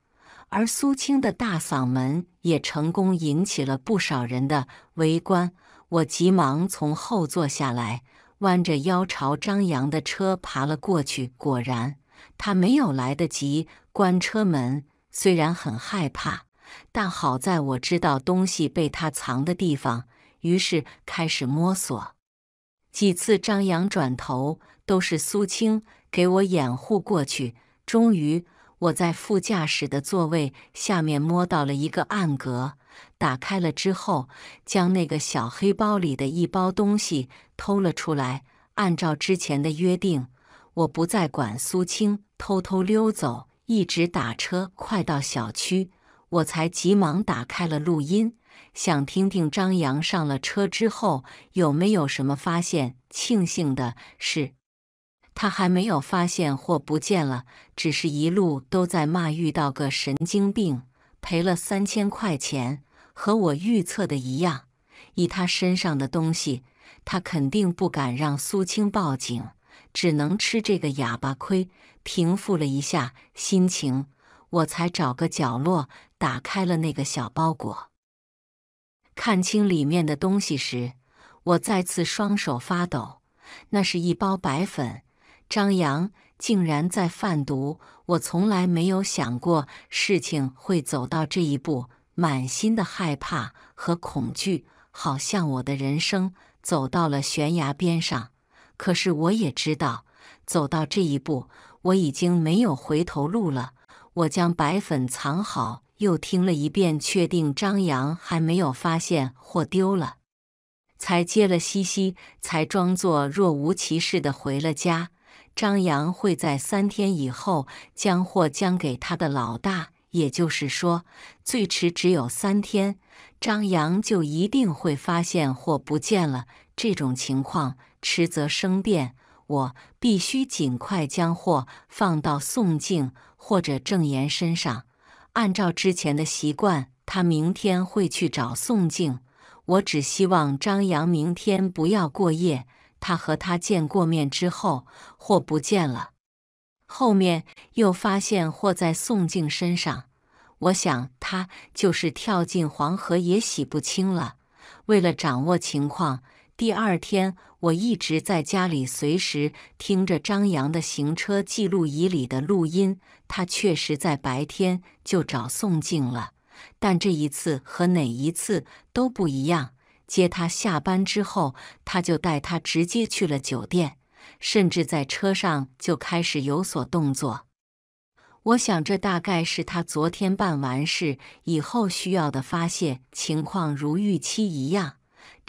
而苏青的大嗓门也成功引起了不少人的围观。我急忙从后座下来，弯着腰朝张扬的车爬了过去。果然，他没有来得及关车门。虽然很害怕，但好在我知道东西被他藏的地方，于是开始摸索。几次张扬转头，都是苏青给我掩护过去。终于，我在副驾驶的座位下面摸到了一个暗格，打开了之后，将那个小黑包里的一包东西偷了出来。按照之前的约定，我不再管苏青偷偷溜走。一直打车快到小区，我才急忙打开了录音，想听听张扬上了车之后有没有什么发现。庆幸的是，他还没有发现或不见了，只是一路都在骂遇到个神经病，赔了三千块钱。和我预测的一样，以他身上的东西，他肯定不敢让苏青报警，只能吃这个哑巴亏。平复了一下心情，我才找个角落打开了那个小包裹。看清里面的东西时，我再次双手发抖。那是一包白粉，张扬竟然在贩毒！我从来没有想过事情会走到这一步，满心的害怕和恐惧，好像我的人生走到了悬崖边上。可是我也知道，走到这一步。我已经没有回头路了。我将白粉藏好，又听了一遍，确定张扬还没有发现或丢了，才接了西西，才装作若无其事的回了家。张扬会在三天以后将货交给他的老大，也就是说，最迟只有三天，张扬就一定会发现货不见了。这种情况，迟则生变。我必须尽快将货放到宋静或者郑岩身上。按照之前的习惯，他明天会去找宋静。我只希望张扬明天不要过夜。他和他见过面之后，货不见了，后面又发现货在宋静身上。我想他就是跳进黄河也洗不清了。为了掌握情况。第二天，我一直在家里，随时听着张扬的行车记录仪里的录音。他确实在白天就找宋静了，但这一次和哪一次都不一样。接他下班之后，他就带他直接去了酒店，甚至在车上就开始有所动作。我想，这大概是他昨天办完事以后需要的发泄。情况如预期一样。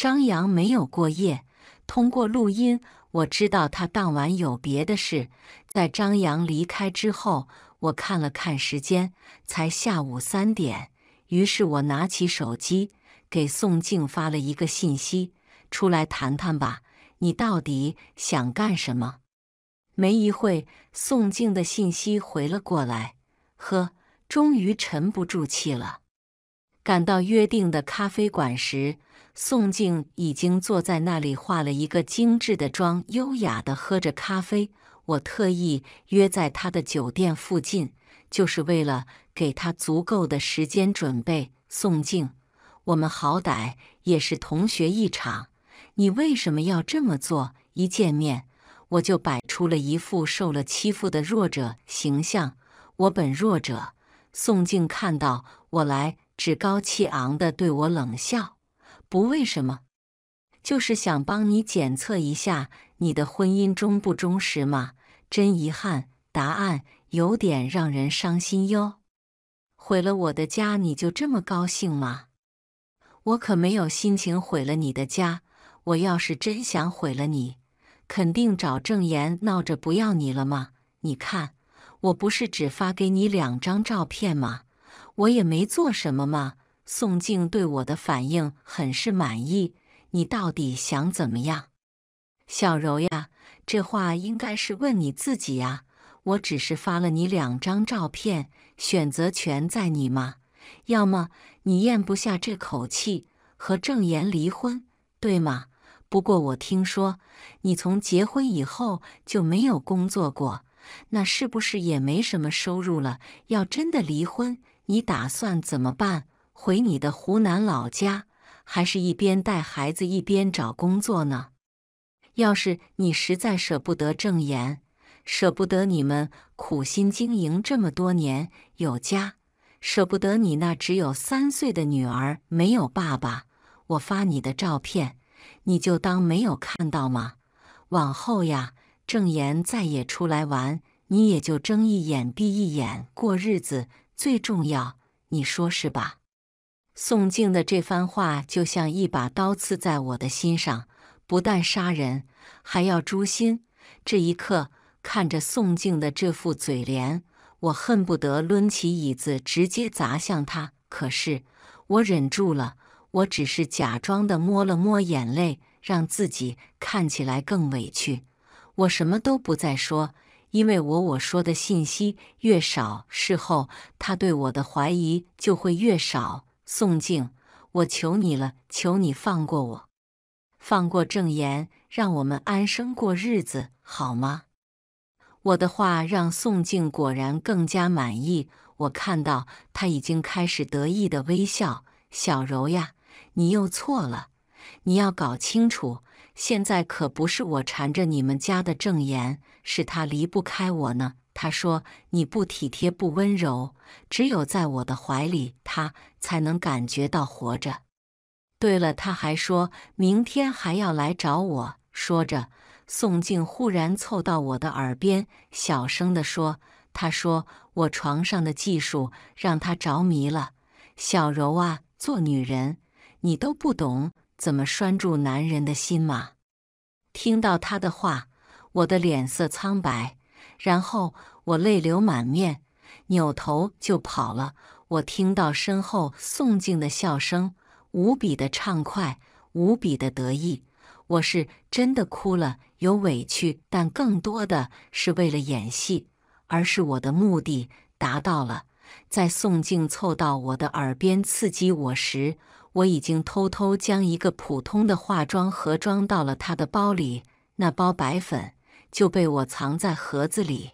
张扬没有过夜。通过录音，我知道他当晚有别的事。在张扬离开之后，我看了看时间，才下午三点。于是我拿起手机，给宋静发了一个信息：“出来谈谈吧，你到底想干什么？”没一会，宋静的信息回了过来：“呵，终于沉不住气了。”赶到约定的咖啡馆时。宋静已经坐在那里，化了一个精致的妆，优雅地喝着咖啡。我特意约在她的酒店附近，就是为了给她足够的时间准备。宋静，我们好歹也是同学一场，你为什么要这么做？一见面我就摆出了一副受了欺负的弱者形象。我本弱者，宋静看到我来，趾高气昂地对我冷笑。不，为什么？就是想帮你检测一下你的婚姻忠不忠实嘛。真遗憾，答案有点让人伤心哟。毁了我的家，你就这么高兴吗？我可没有心情毁了你的家。我要是真想毁了你，肯定找郑岩闹着不要你了吗？你看，我不是只发给你两张照片吗？我也没做什么嘛。宋静对我的反应很是满意。你到底想怎么样，小柔呀？这话应该是问你自己呀。我只是发了你两张照片，选择权在你嘛。要么你咽不下这口气，和郑岩离婚，对吗？不过我听说你从结婚以后就没有工作过，那是不是也没什么收入了？要真的离婚，你打算怎么办？回你的湖南老家，还是一边带孩子一边找工作呢？要是你实在舍不得郑岩，舍不得你们苦心经营这么多年有家，舍不得你那只有三岁的女儿没有爸爸，我发你的照片，你就当没有看到吗？往后呀，郑岩再也出来玩，你也就睁一眼闭一眼过日子，最重要，你说是吧？宋静的这番话就像一把刀刺在我的心上，不但杀人，还要诛心。这一刻，看着宋静的这副嘴脸，我恨不得抡起椅子直接砸向他。可是我忍住了，我只是假装的摸了摸眼泪，让自己看起来更委屈。我什么都不再说，因为我我说的信息越少，事后他对我的怀疑就会越少。宋静，我求你了，求你放过我，放过郑言，让我们安生过日子好吗？我的话让宋静果然更加满意，我看到她已经开始得意的微笑。小柔呀，你又错了，你要搞清楚，现在可不是我缠着你们家的郑言，是他离不开我呢。他说：“你不体贴，不温柔，只有在我的怀里，他才能感觉到活着。”对了，他还说明天还要来找我。说着，宋静忽然凑到我的耳边，小声地说：“他说我床上的技术让他着迷了，小柔啊，做女人你都不懂怎么拴住男人的心吗？”听到他的话，我的脸色苍白。然后我泪流满面，扭头就跑了。我听到身后宋静的笑声，无比的畅快，无比的得意。我是真的哭了，有委屈，但更多的是为了演戏。而是我的目的达到了。在宋静凑到我的耳边刺激我时，我已经偷偷将一个普通的化妆盒装到了她的包里。那包白粉。就被我藏在盒子里。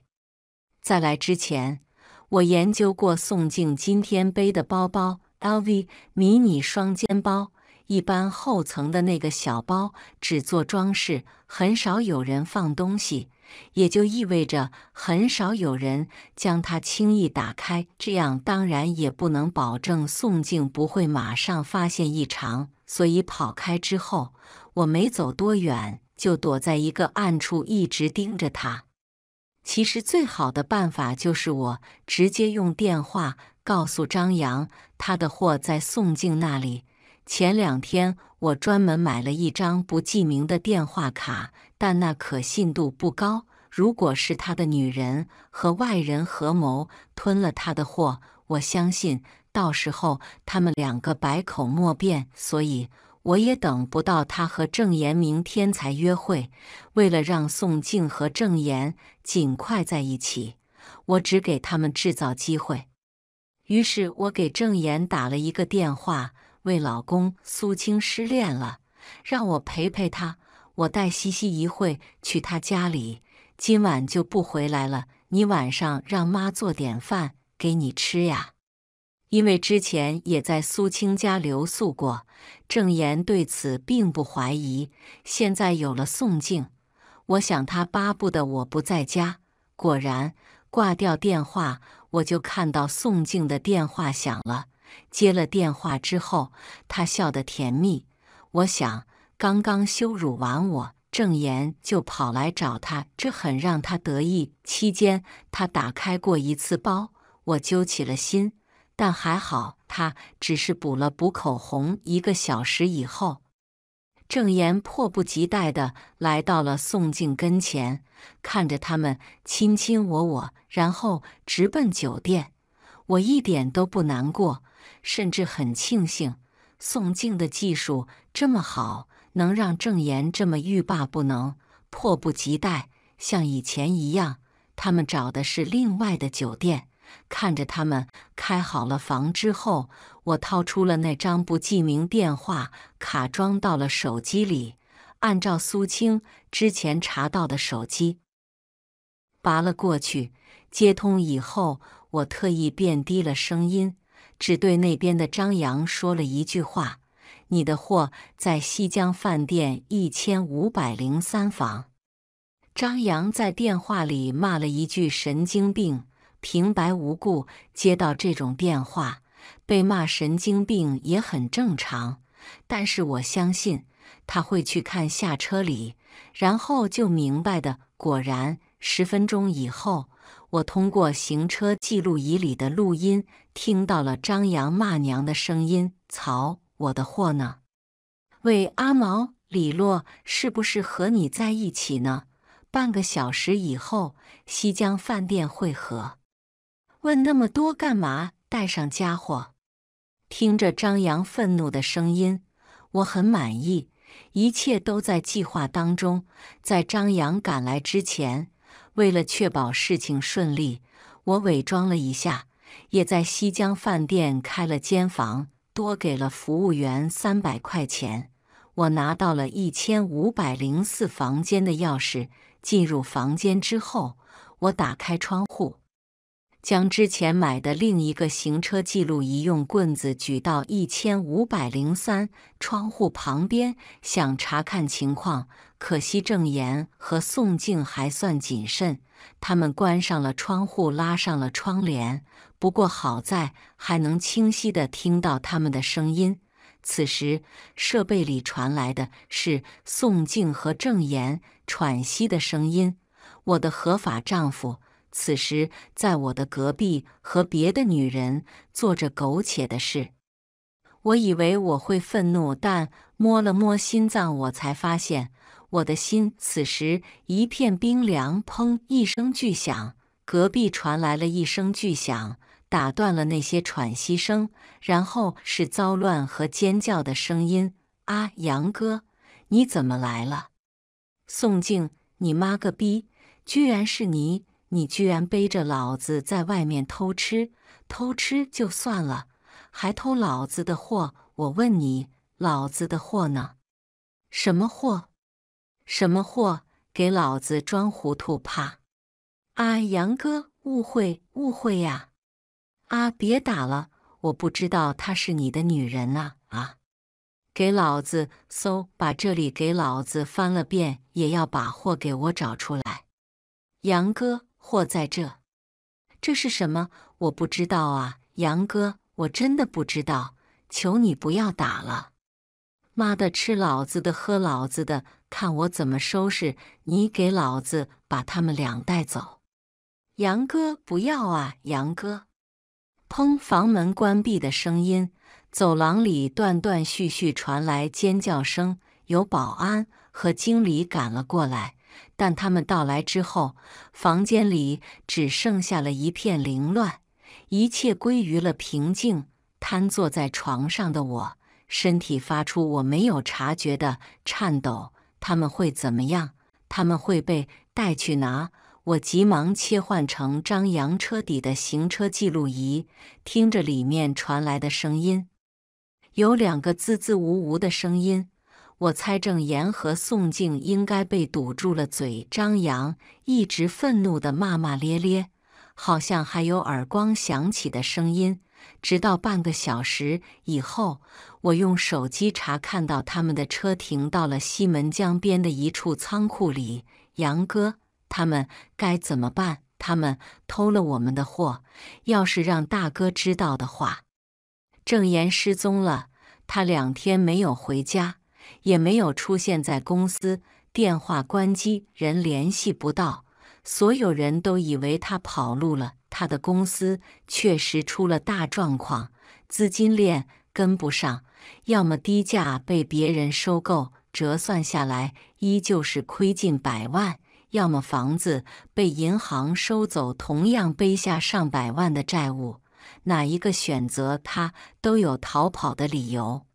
在来之前，我研究过宋静今天背的包包 ——LV 迷你双肩包。一般后层的那个小包只做装饰，很少有人放东西，也就意味着很少有人将它轻易打开。这样当然也不能保证宋静不会马上发现异常，所以跑开之后，我没走多远。就躲在一个暗处，一直盯着他。其实最好的办法就是我直接用电话告诉张扬，他的货在宋静那里。前两天我专门买了一张不记名的电话卡，但那可信度不高。如果是他的女人和外人合谋吞了他的货，我相信到时候他们两个百口莫辩。所以。我也等不到他和郑言明天才约会。为了让宋静和郑言尽快在一起，我只给他们制造机会。于是我给郑言打了一个电话，为老公苏青失恋了，让我陪陪他。我带西西一会去他家里，今晚就不回来了。你晚上让妈做点饭给你吃呀。因为之前也在苏青家留宿过，郑言对此并不怀疑。现在有了宋静，我想他巴不得我不在家。果然，挂掉电话，我就看到宋静的电话响了。接了电话之后，他笑得甜蜜。我想，刚刚羞辱完我，郑言就跑来找他，这很让他得意。期间，他打开过一次包，我揪起了心。但还好，他只是补了补口红。一个小时以后，郑言迫不及待地来到了宋静跟前，看着他们卿卿我我，然后直奔酒店。我一点都不难过，甚至很庆幸宋静的技术这么好，能让郑言这么欲罢不能、迫不及待，像以前一样。他们找的是另外的酒店。看着他们开好了房之后，我掏出了那张不记名电话卡，装到了手机里，按照苏青之前查到的手机拔了过去。接通以后，我特意变低了声音，只对那边的张扬说了一句话：“你的货在西江饭店一千五百零三房。”张扬在电话里骂了一句：“神经病。”平白无故接到这种电话，被骂神经病也很正常。但是我相信他会去看下车里，然后就明白的。果然，十分钟以后，我通过行车记录仪里的录音听到了张扬骂娘的声音：“操我的货呢！”喂，阿毛，李洛是不是和你在一起呢？半个小时以后，西江饭店会合。问那么多干嘛？带上家伙！听着张扬愤怒的声音，我很满意，一切都在计划当中。在张扬赶来之前，为了确保事情顺利，我伪装了一下，也在西江饭店开了间房，多给了服务员三百块钱。我拿到了一千五百零四房间的钥匙。进入房间之后，我打开窗户。将之前买的另一个行车记录仪用棍子举到一千五百零三窗户旁边，想查看情况。可惜郑岩和宋静还算谨慎，他们关上了窗户，拉上了窗帘。不过好在还能清晰地听到他们的声音。此时设备里传来的是宋静和郑岩喘息的声音。我的合法丈夫。此时，在我的隔壁和别的女人做着苟且的事，我以为我会愤怒，但摸了摸心脏，我才发现我的心此时一片冰凉。砰！一声巨响，隔壁传来了一声巨响，打断了那些喘息声，然后是骚乱和尖叫的声音。啊，杨哥，你怎么来了？宋静，你妈个逼，居然是你！你居然背着老子在外面偷吃，偷吃就算了，还偷老子的货！我问你，老子的货呢？什么货？什么货？给老子装糊涂怕？啊，杨哥，误会，误会呀！啊，别打了，我不知道她是你的女人啊啊！给老子搜，把这里给老子翻了遍，也要把货给我找出来，杨哥。货在这，这是什么？我不知道啊，杨哥，我真的不知道，求你不要打了！妈的，吃老子的，喝老子的，看我怎么收拾你！给老子把他们俩带走！杨哥，不要啊，杨哥！砰，房门关闭的声音，走廊里断断续续传来尖叫声，有保安和经理赶了过来。但他们到来之后，房间里只剩下了一片凌乱，一切归于了平静。瘫坐在床上的我，身体发出我没有察觉的颤抖。他们会怎么样？他们会被带去哪？我急忙切换成张扬车底的行车记录仪，听着里面传来的声音，有两个滋滋吾吾的声音。我猜郑岩和宋静应该被堵住了嘴。张扬一直愤怒地骂骂咧咧，好像还有耳光响起的声音。直到半个小时以后，我用手机查看到他们的车停到了西门江边的一处仓库里。杨哥，他们该怎么办？他们偷了我们的货，要是让大哥知道的话，郑岩失踪了，他两天没有回家。也没有出现在公司，电话关机，人联系不到，所有人都以为他跑路了。他的公司确实出了大状况，资金链跟不上，要么低价被别人收购，折算下来依旧是亏近百万；要么房子被银行收走，同样背下上百万的债务。哪一个选择，他都有逃跑的理由。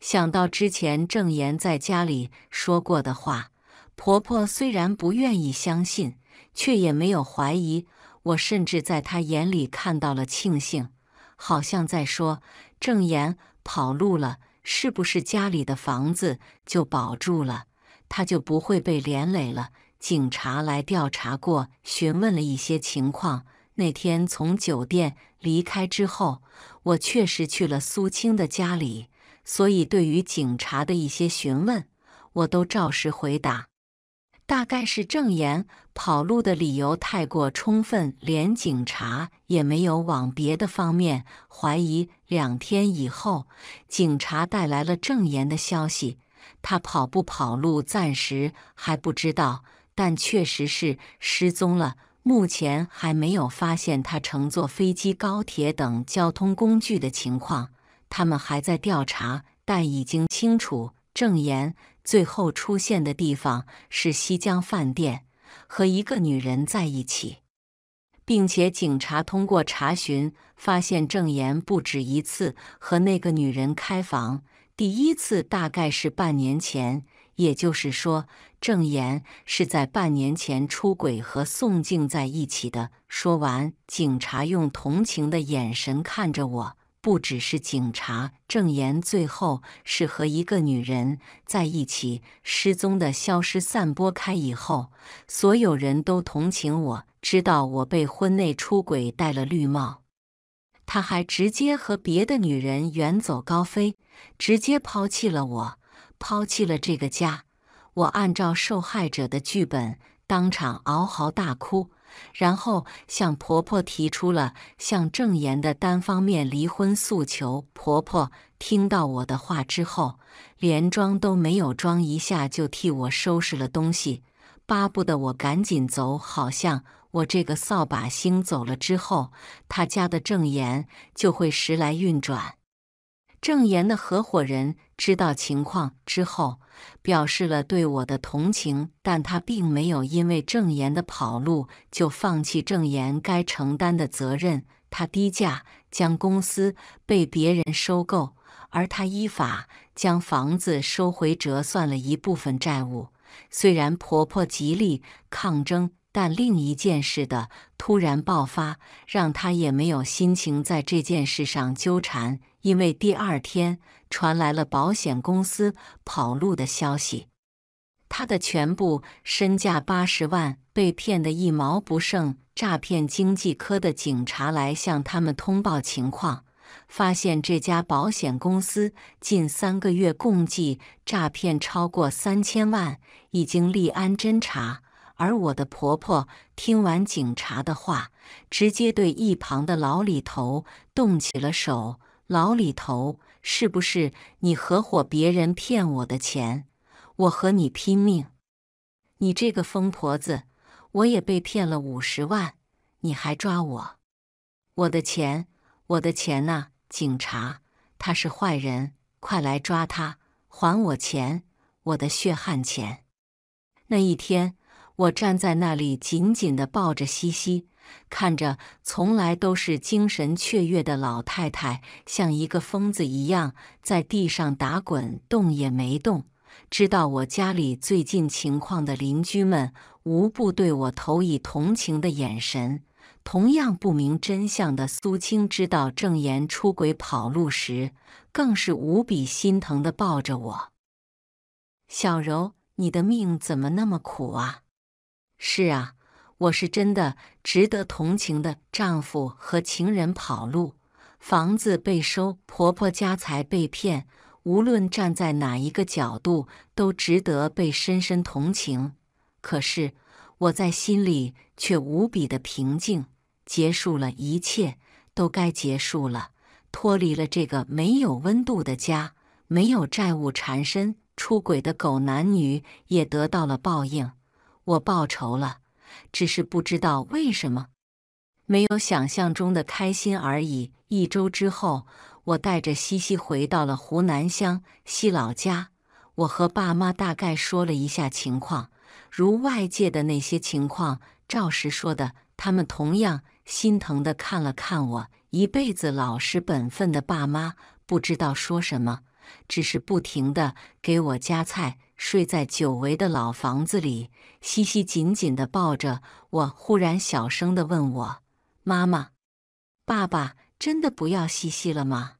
想到之前郑言在家里说过的话，婆婆虽然不愿意相信，却也没有怀疑我，甚至在她眼里看到了庆幸，好像在说：“郑言跑路了，是不是家里的房子就保住了，他就不会被连累了？”警察来调查过，询问了一些情况。那天从酒店离开之后，我确实去了苏青的家里。所以，对于警察的一些询问，我都照实回答。大概是郑岩跑路的理由太过充分，连警察也没有往别的方面怀疑。两天以后，警察带来了郑岩的消息：他跑不跑路，暂时还不知道，但确实是失踪了。目前还没有发现他乘坐飞机、高铁等交通工具的情况。他们还在调查，但已经清楚，郑岩最后出现的地方是西江饭店，和一个女人在一起，并且警察通过查询发现，郑岩不止一次和那个女人开房。第一次大概是半年前，也就是说，郑岩是在半年前出轨和宋静在一起的。说完，警察用同情的眼神看着我。不只是警察证言，最后是和一个女人在一起失踪的消失散播开以后，所有人都同情我，知道我被婚内出轨戴了绿帽，他还直接和别的女人远走高飞，直接抛弃了我，抛弃了这个家。我按照受害者的剧本，当场嗷嚎大哭。然后向婆婆提出了向郑岩的单方面离婚诉求。婆婆听到我的话之后，连装都没有装一下，就替我收拾了东西，巴不得我赶紧走，好像我这个扫把星走了之后，他家的郑岩就会时来运转。郑岩的合伙人。知道情况之后，表示了对我的同情，但他并没有因为郑岩的跑路就放弃郑岩该承担的责任。他低价将公司被别人收购，而他依法将房子收回，折算了一部分债务。虽然婆婆极力抗争，但另一件事的突然爆发，让他也没有心情在这件事上纠缠。因为第二天传来了保险公司跑路的消息，他的全部身价八十万被骗的一毛不剩。诈骗经济科的警察来向他们通报情况，发现这家保险公司近三个月共计诈骗超过三千万，已经立案侦查。而我的婆婆听完警察的话，直接对一旁的老李头动起了手。老李头，是不是你合伙别人骗我的钱？我和你拼命！你这个疯婆子，我也被骗了五十万，你还抓我！我的钱，我的钱呐！警察，他是坏人，快来抓他！还我钱，我的血汗钱！那一天，我站在那里，紧紧的抱着西西。看着从来都是精神雀跃的老太太，像一个疯子一样在地上打滚，动也没动。知道我家里最近情况的邻居们，无不对我投以同情的眼神。同样不明真相的苏青，知道郑岩出轨跑路时，更是无比心疼的抱着我：“小柔，你的命怎么那么苦啊？”“是啊。”我是真的值得同情的，丈夫和情人跑路，房子被收，婆婆家财被骗，无论站在哪一个角度，都值得被深深同情。可是我在心里却无比的平静，结束了一切，都该结束了，脱离了这个没有温度的家，没有债务缠身，出轨的狗男女也得到了报应，我报仇了。只是不知道为什么没有想象中的开心而已。一周之后，我带着西西回到了湖南湘西老家。我和爸妈大概说了一下情况，如外界的那些情况。赵石说的，他们同样心疼的看了看我，一辈子老实本分的爸妈，不知道说什么，只是不停的给我夹菜。睡在久违的老房子里，西西紧紧地抱着我，忽然小声地问我：“妈妈，爸爸真的不要西西了吗？”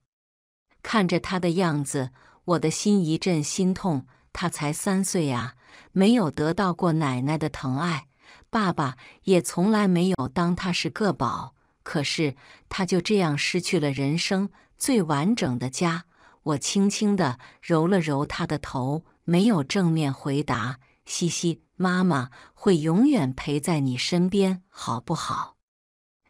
看着他的样子，我的心一阵心痛。他才三岁啊，没有得到过奶奶的疼爱，爸爸也从来没有当他是个宝。可是他就这样失去了人生最完整的家。我轻轻地揉了揉他的头。没有正面回答，嘻嘻，妈妈会永远陪在你身边，好不好？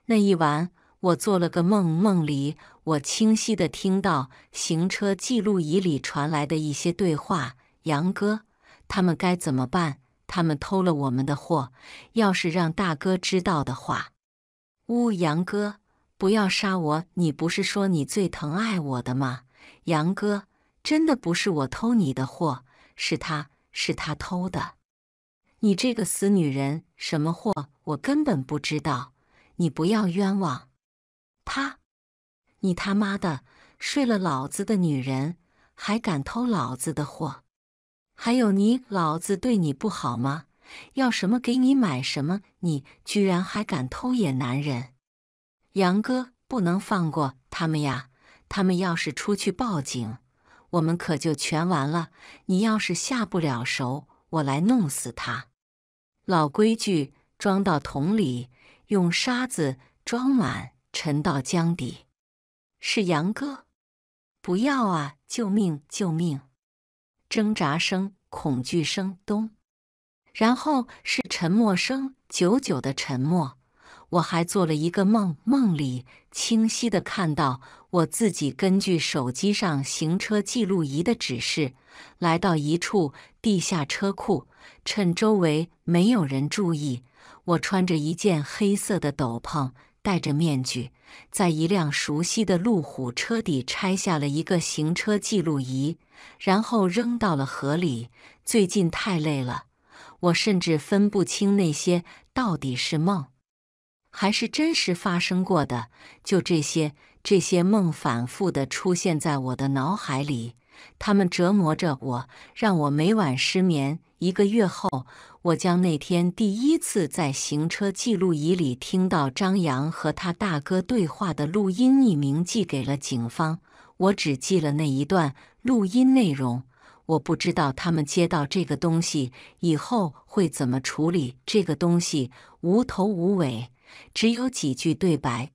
那一晚，我做了个梦，梦里我清晰的听到行车记录仪里传来的一些对话：杨哥，他们该怎么办？他们偷了我们的货，要是让大哥知道的话，呜，杨哥，不要杀我！你不是说你最疼爱我的吗？杨哥，真的不是我偷你的货。是他，是他偷的。你这个死女人，什么货我根本不知道。你不要冤枉他。你他妈的睡了老子的女人，还敢偷老子的货？还有你，老子对你不好吗？要什么给你买什么，你居然还敢偷野男人？杨哥，不能放过他们呀！他们要是出去报警。我们可就全完了！你要是下不了手，我来弄死他。老规矩，装到桶里，用沙子装满，沉到江底。是杨哥，不要啊！救命！救命！挣扎声、恐惧声，咚。然后是沉默声，久久的沉默。我还做了一个梦，梦里清晰的看到。我自己根据手机上行车记录仪的指示，来到一处地下车库，趁周围没有人注意，我穿着一件黑色的斗篷，戴着面具，在一辆熟悉的路虎车底拆下了一个行车记录仪，然后扔到了河里。最近太累了，我甚至分不清那些到底是梦，还是真实发生过的。就这些。这些梦反复的出现在我的脑海里，他们折磨着我，让我每晚失眠。一个月后，我将那天第一次在行车记录仪里听到张扬和他大哥对话的录音匿名寄给了警方。我只记了那一段录音内容，我不知道他们接到这个东西以后会怎么处理。这个东西无头无尾，只有几句对白。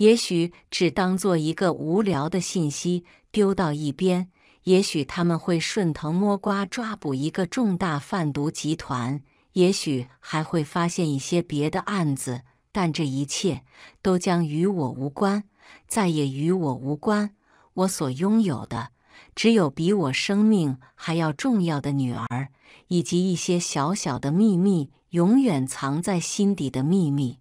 也许只当做一个无聊的信息丢到一边，也许他们会顺藤摸瓜抓捕一个重大贩毒集团，也许还会发现一些别的案子。但这一切都将与我无关，再也与我无关。我所拥有的，只有比我生命还要重要的女儿，以及一些小小的秘密，永远藏在心底的秘密。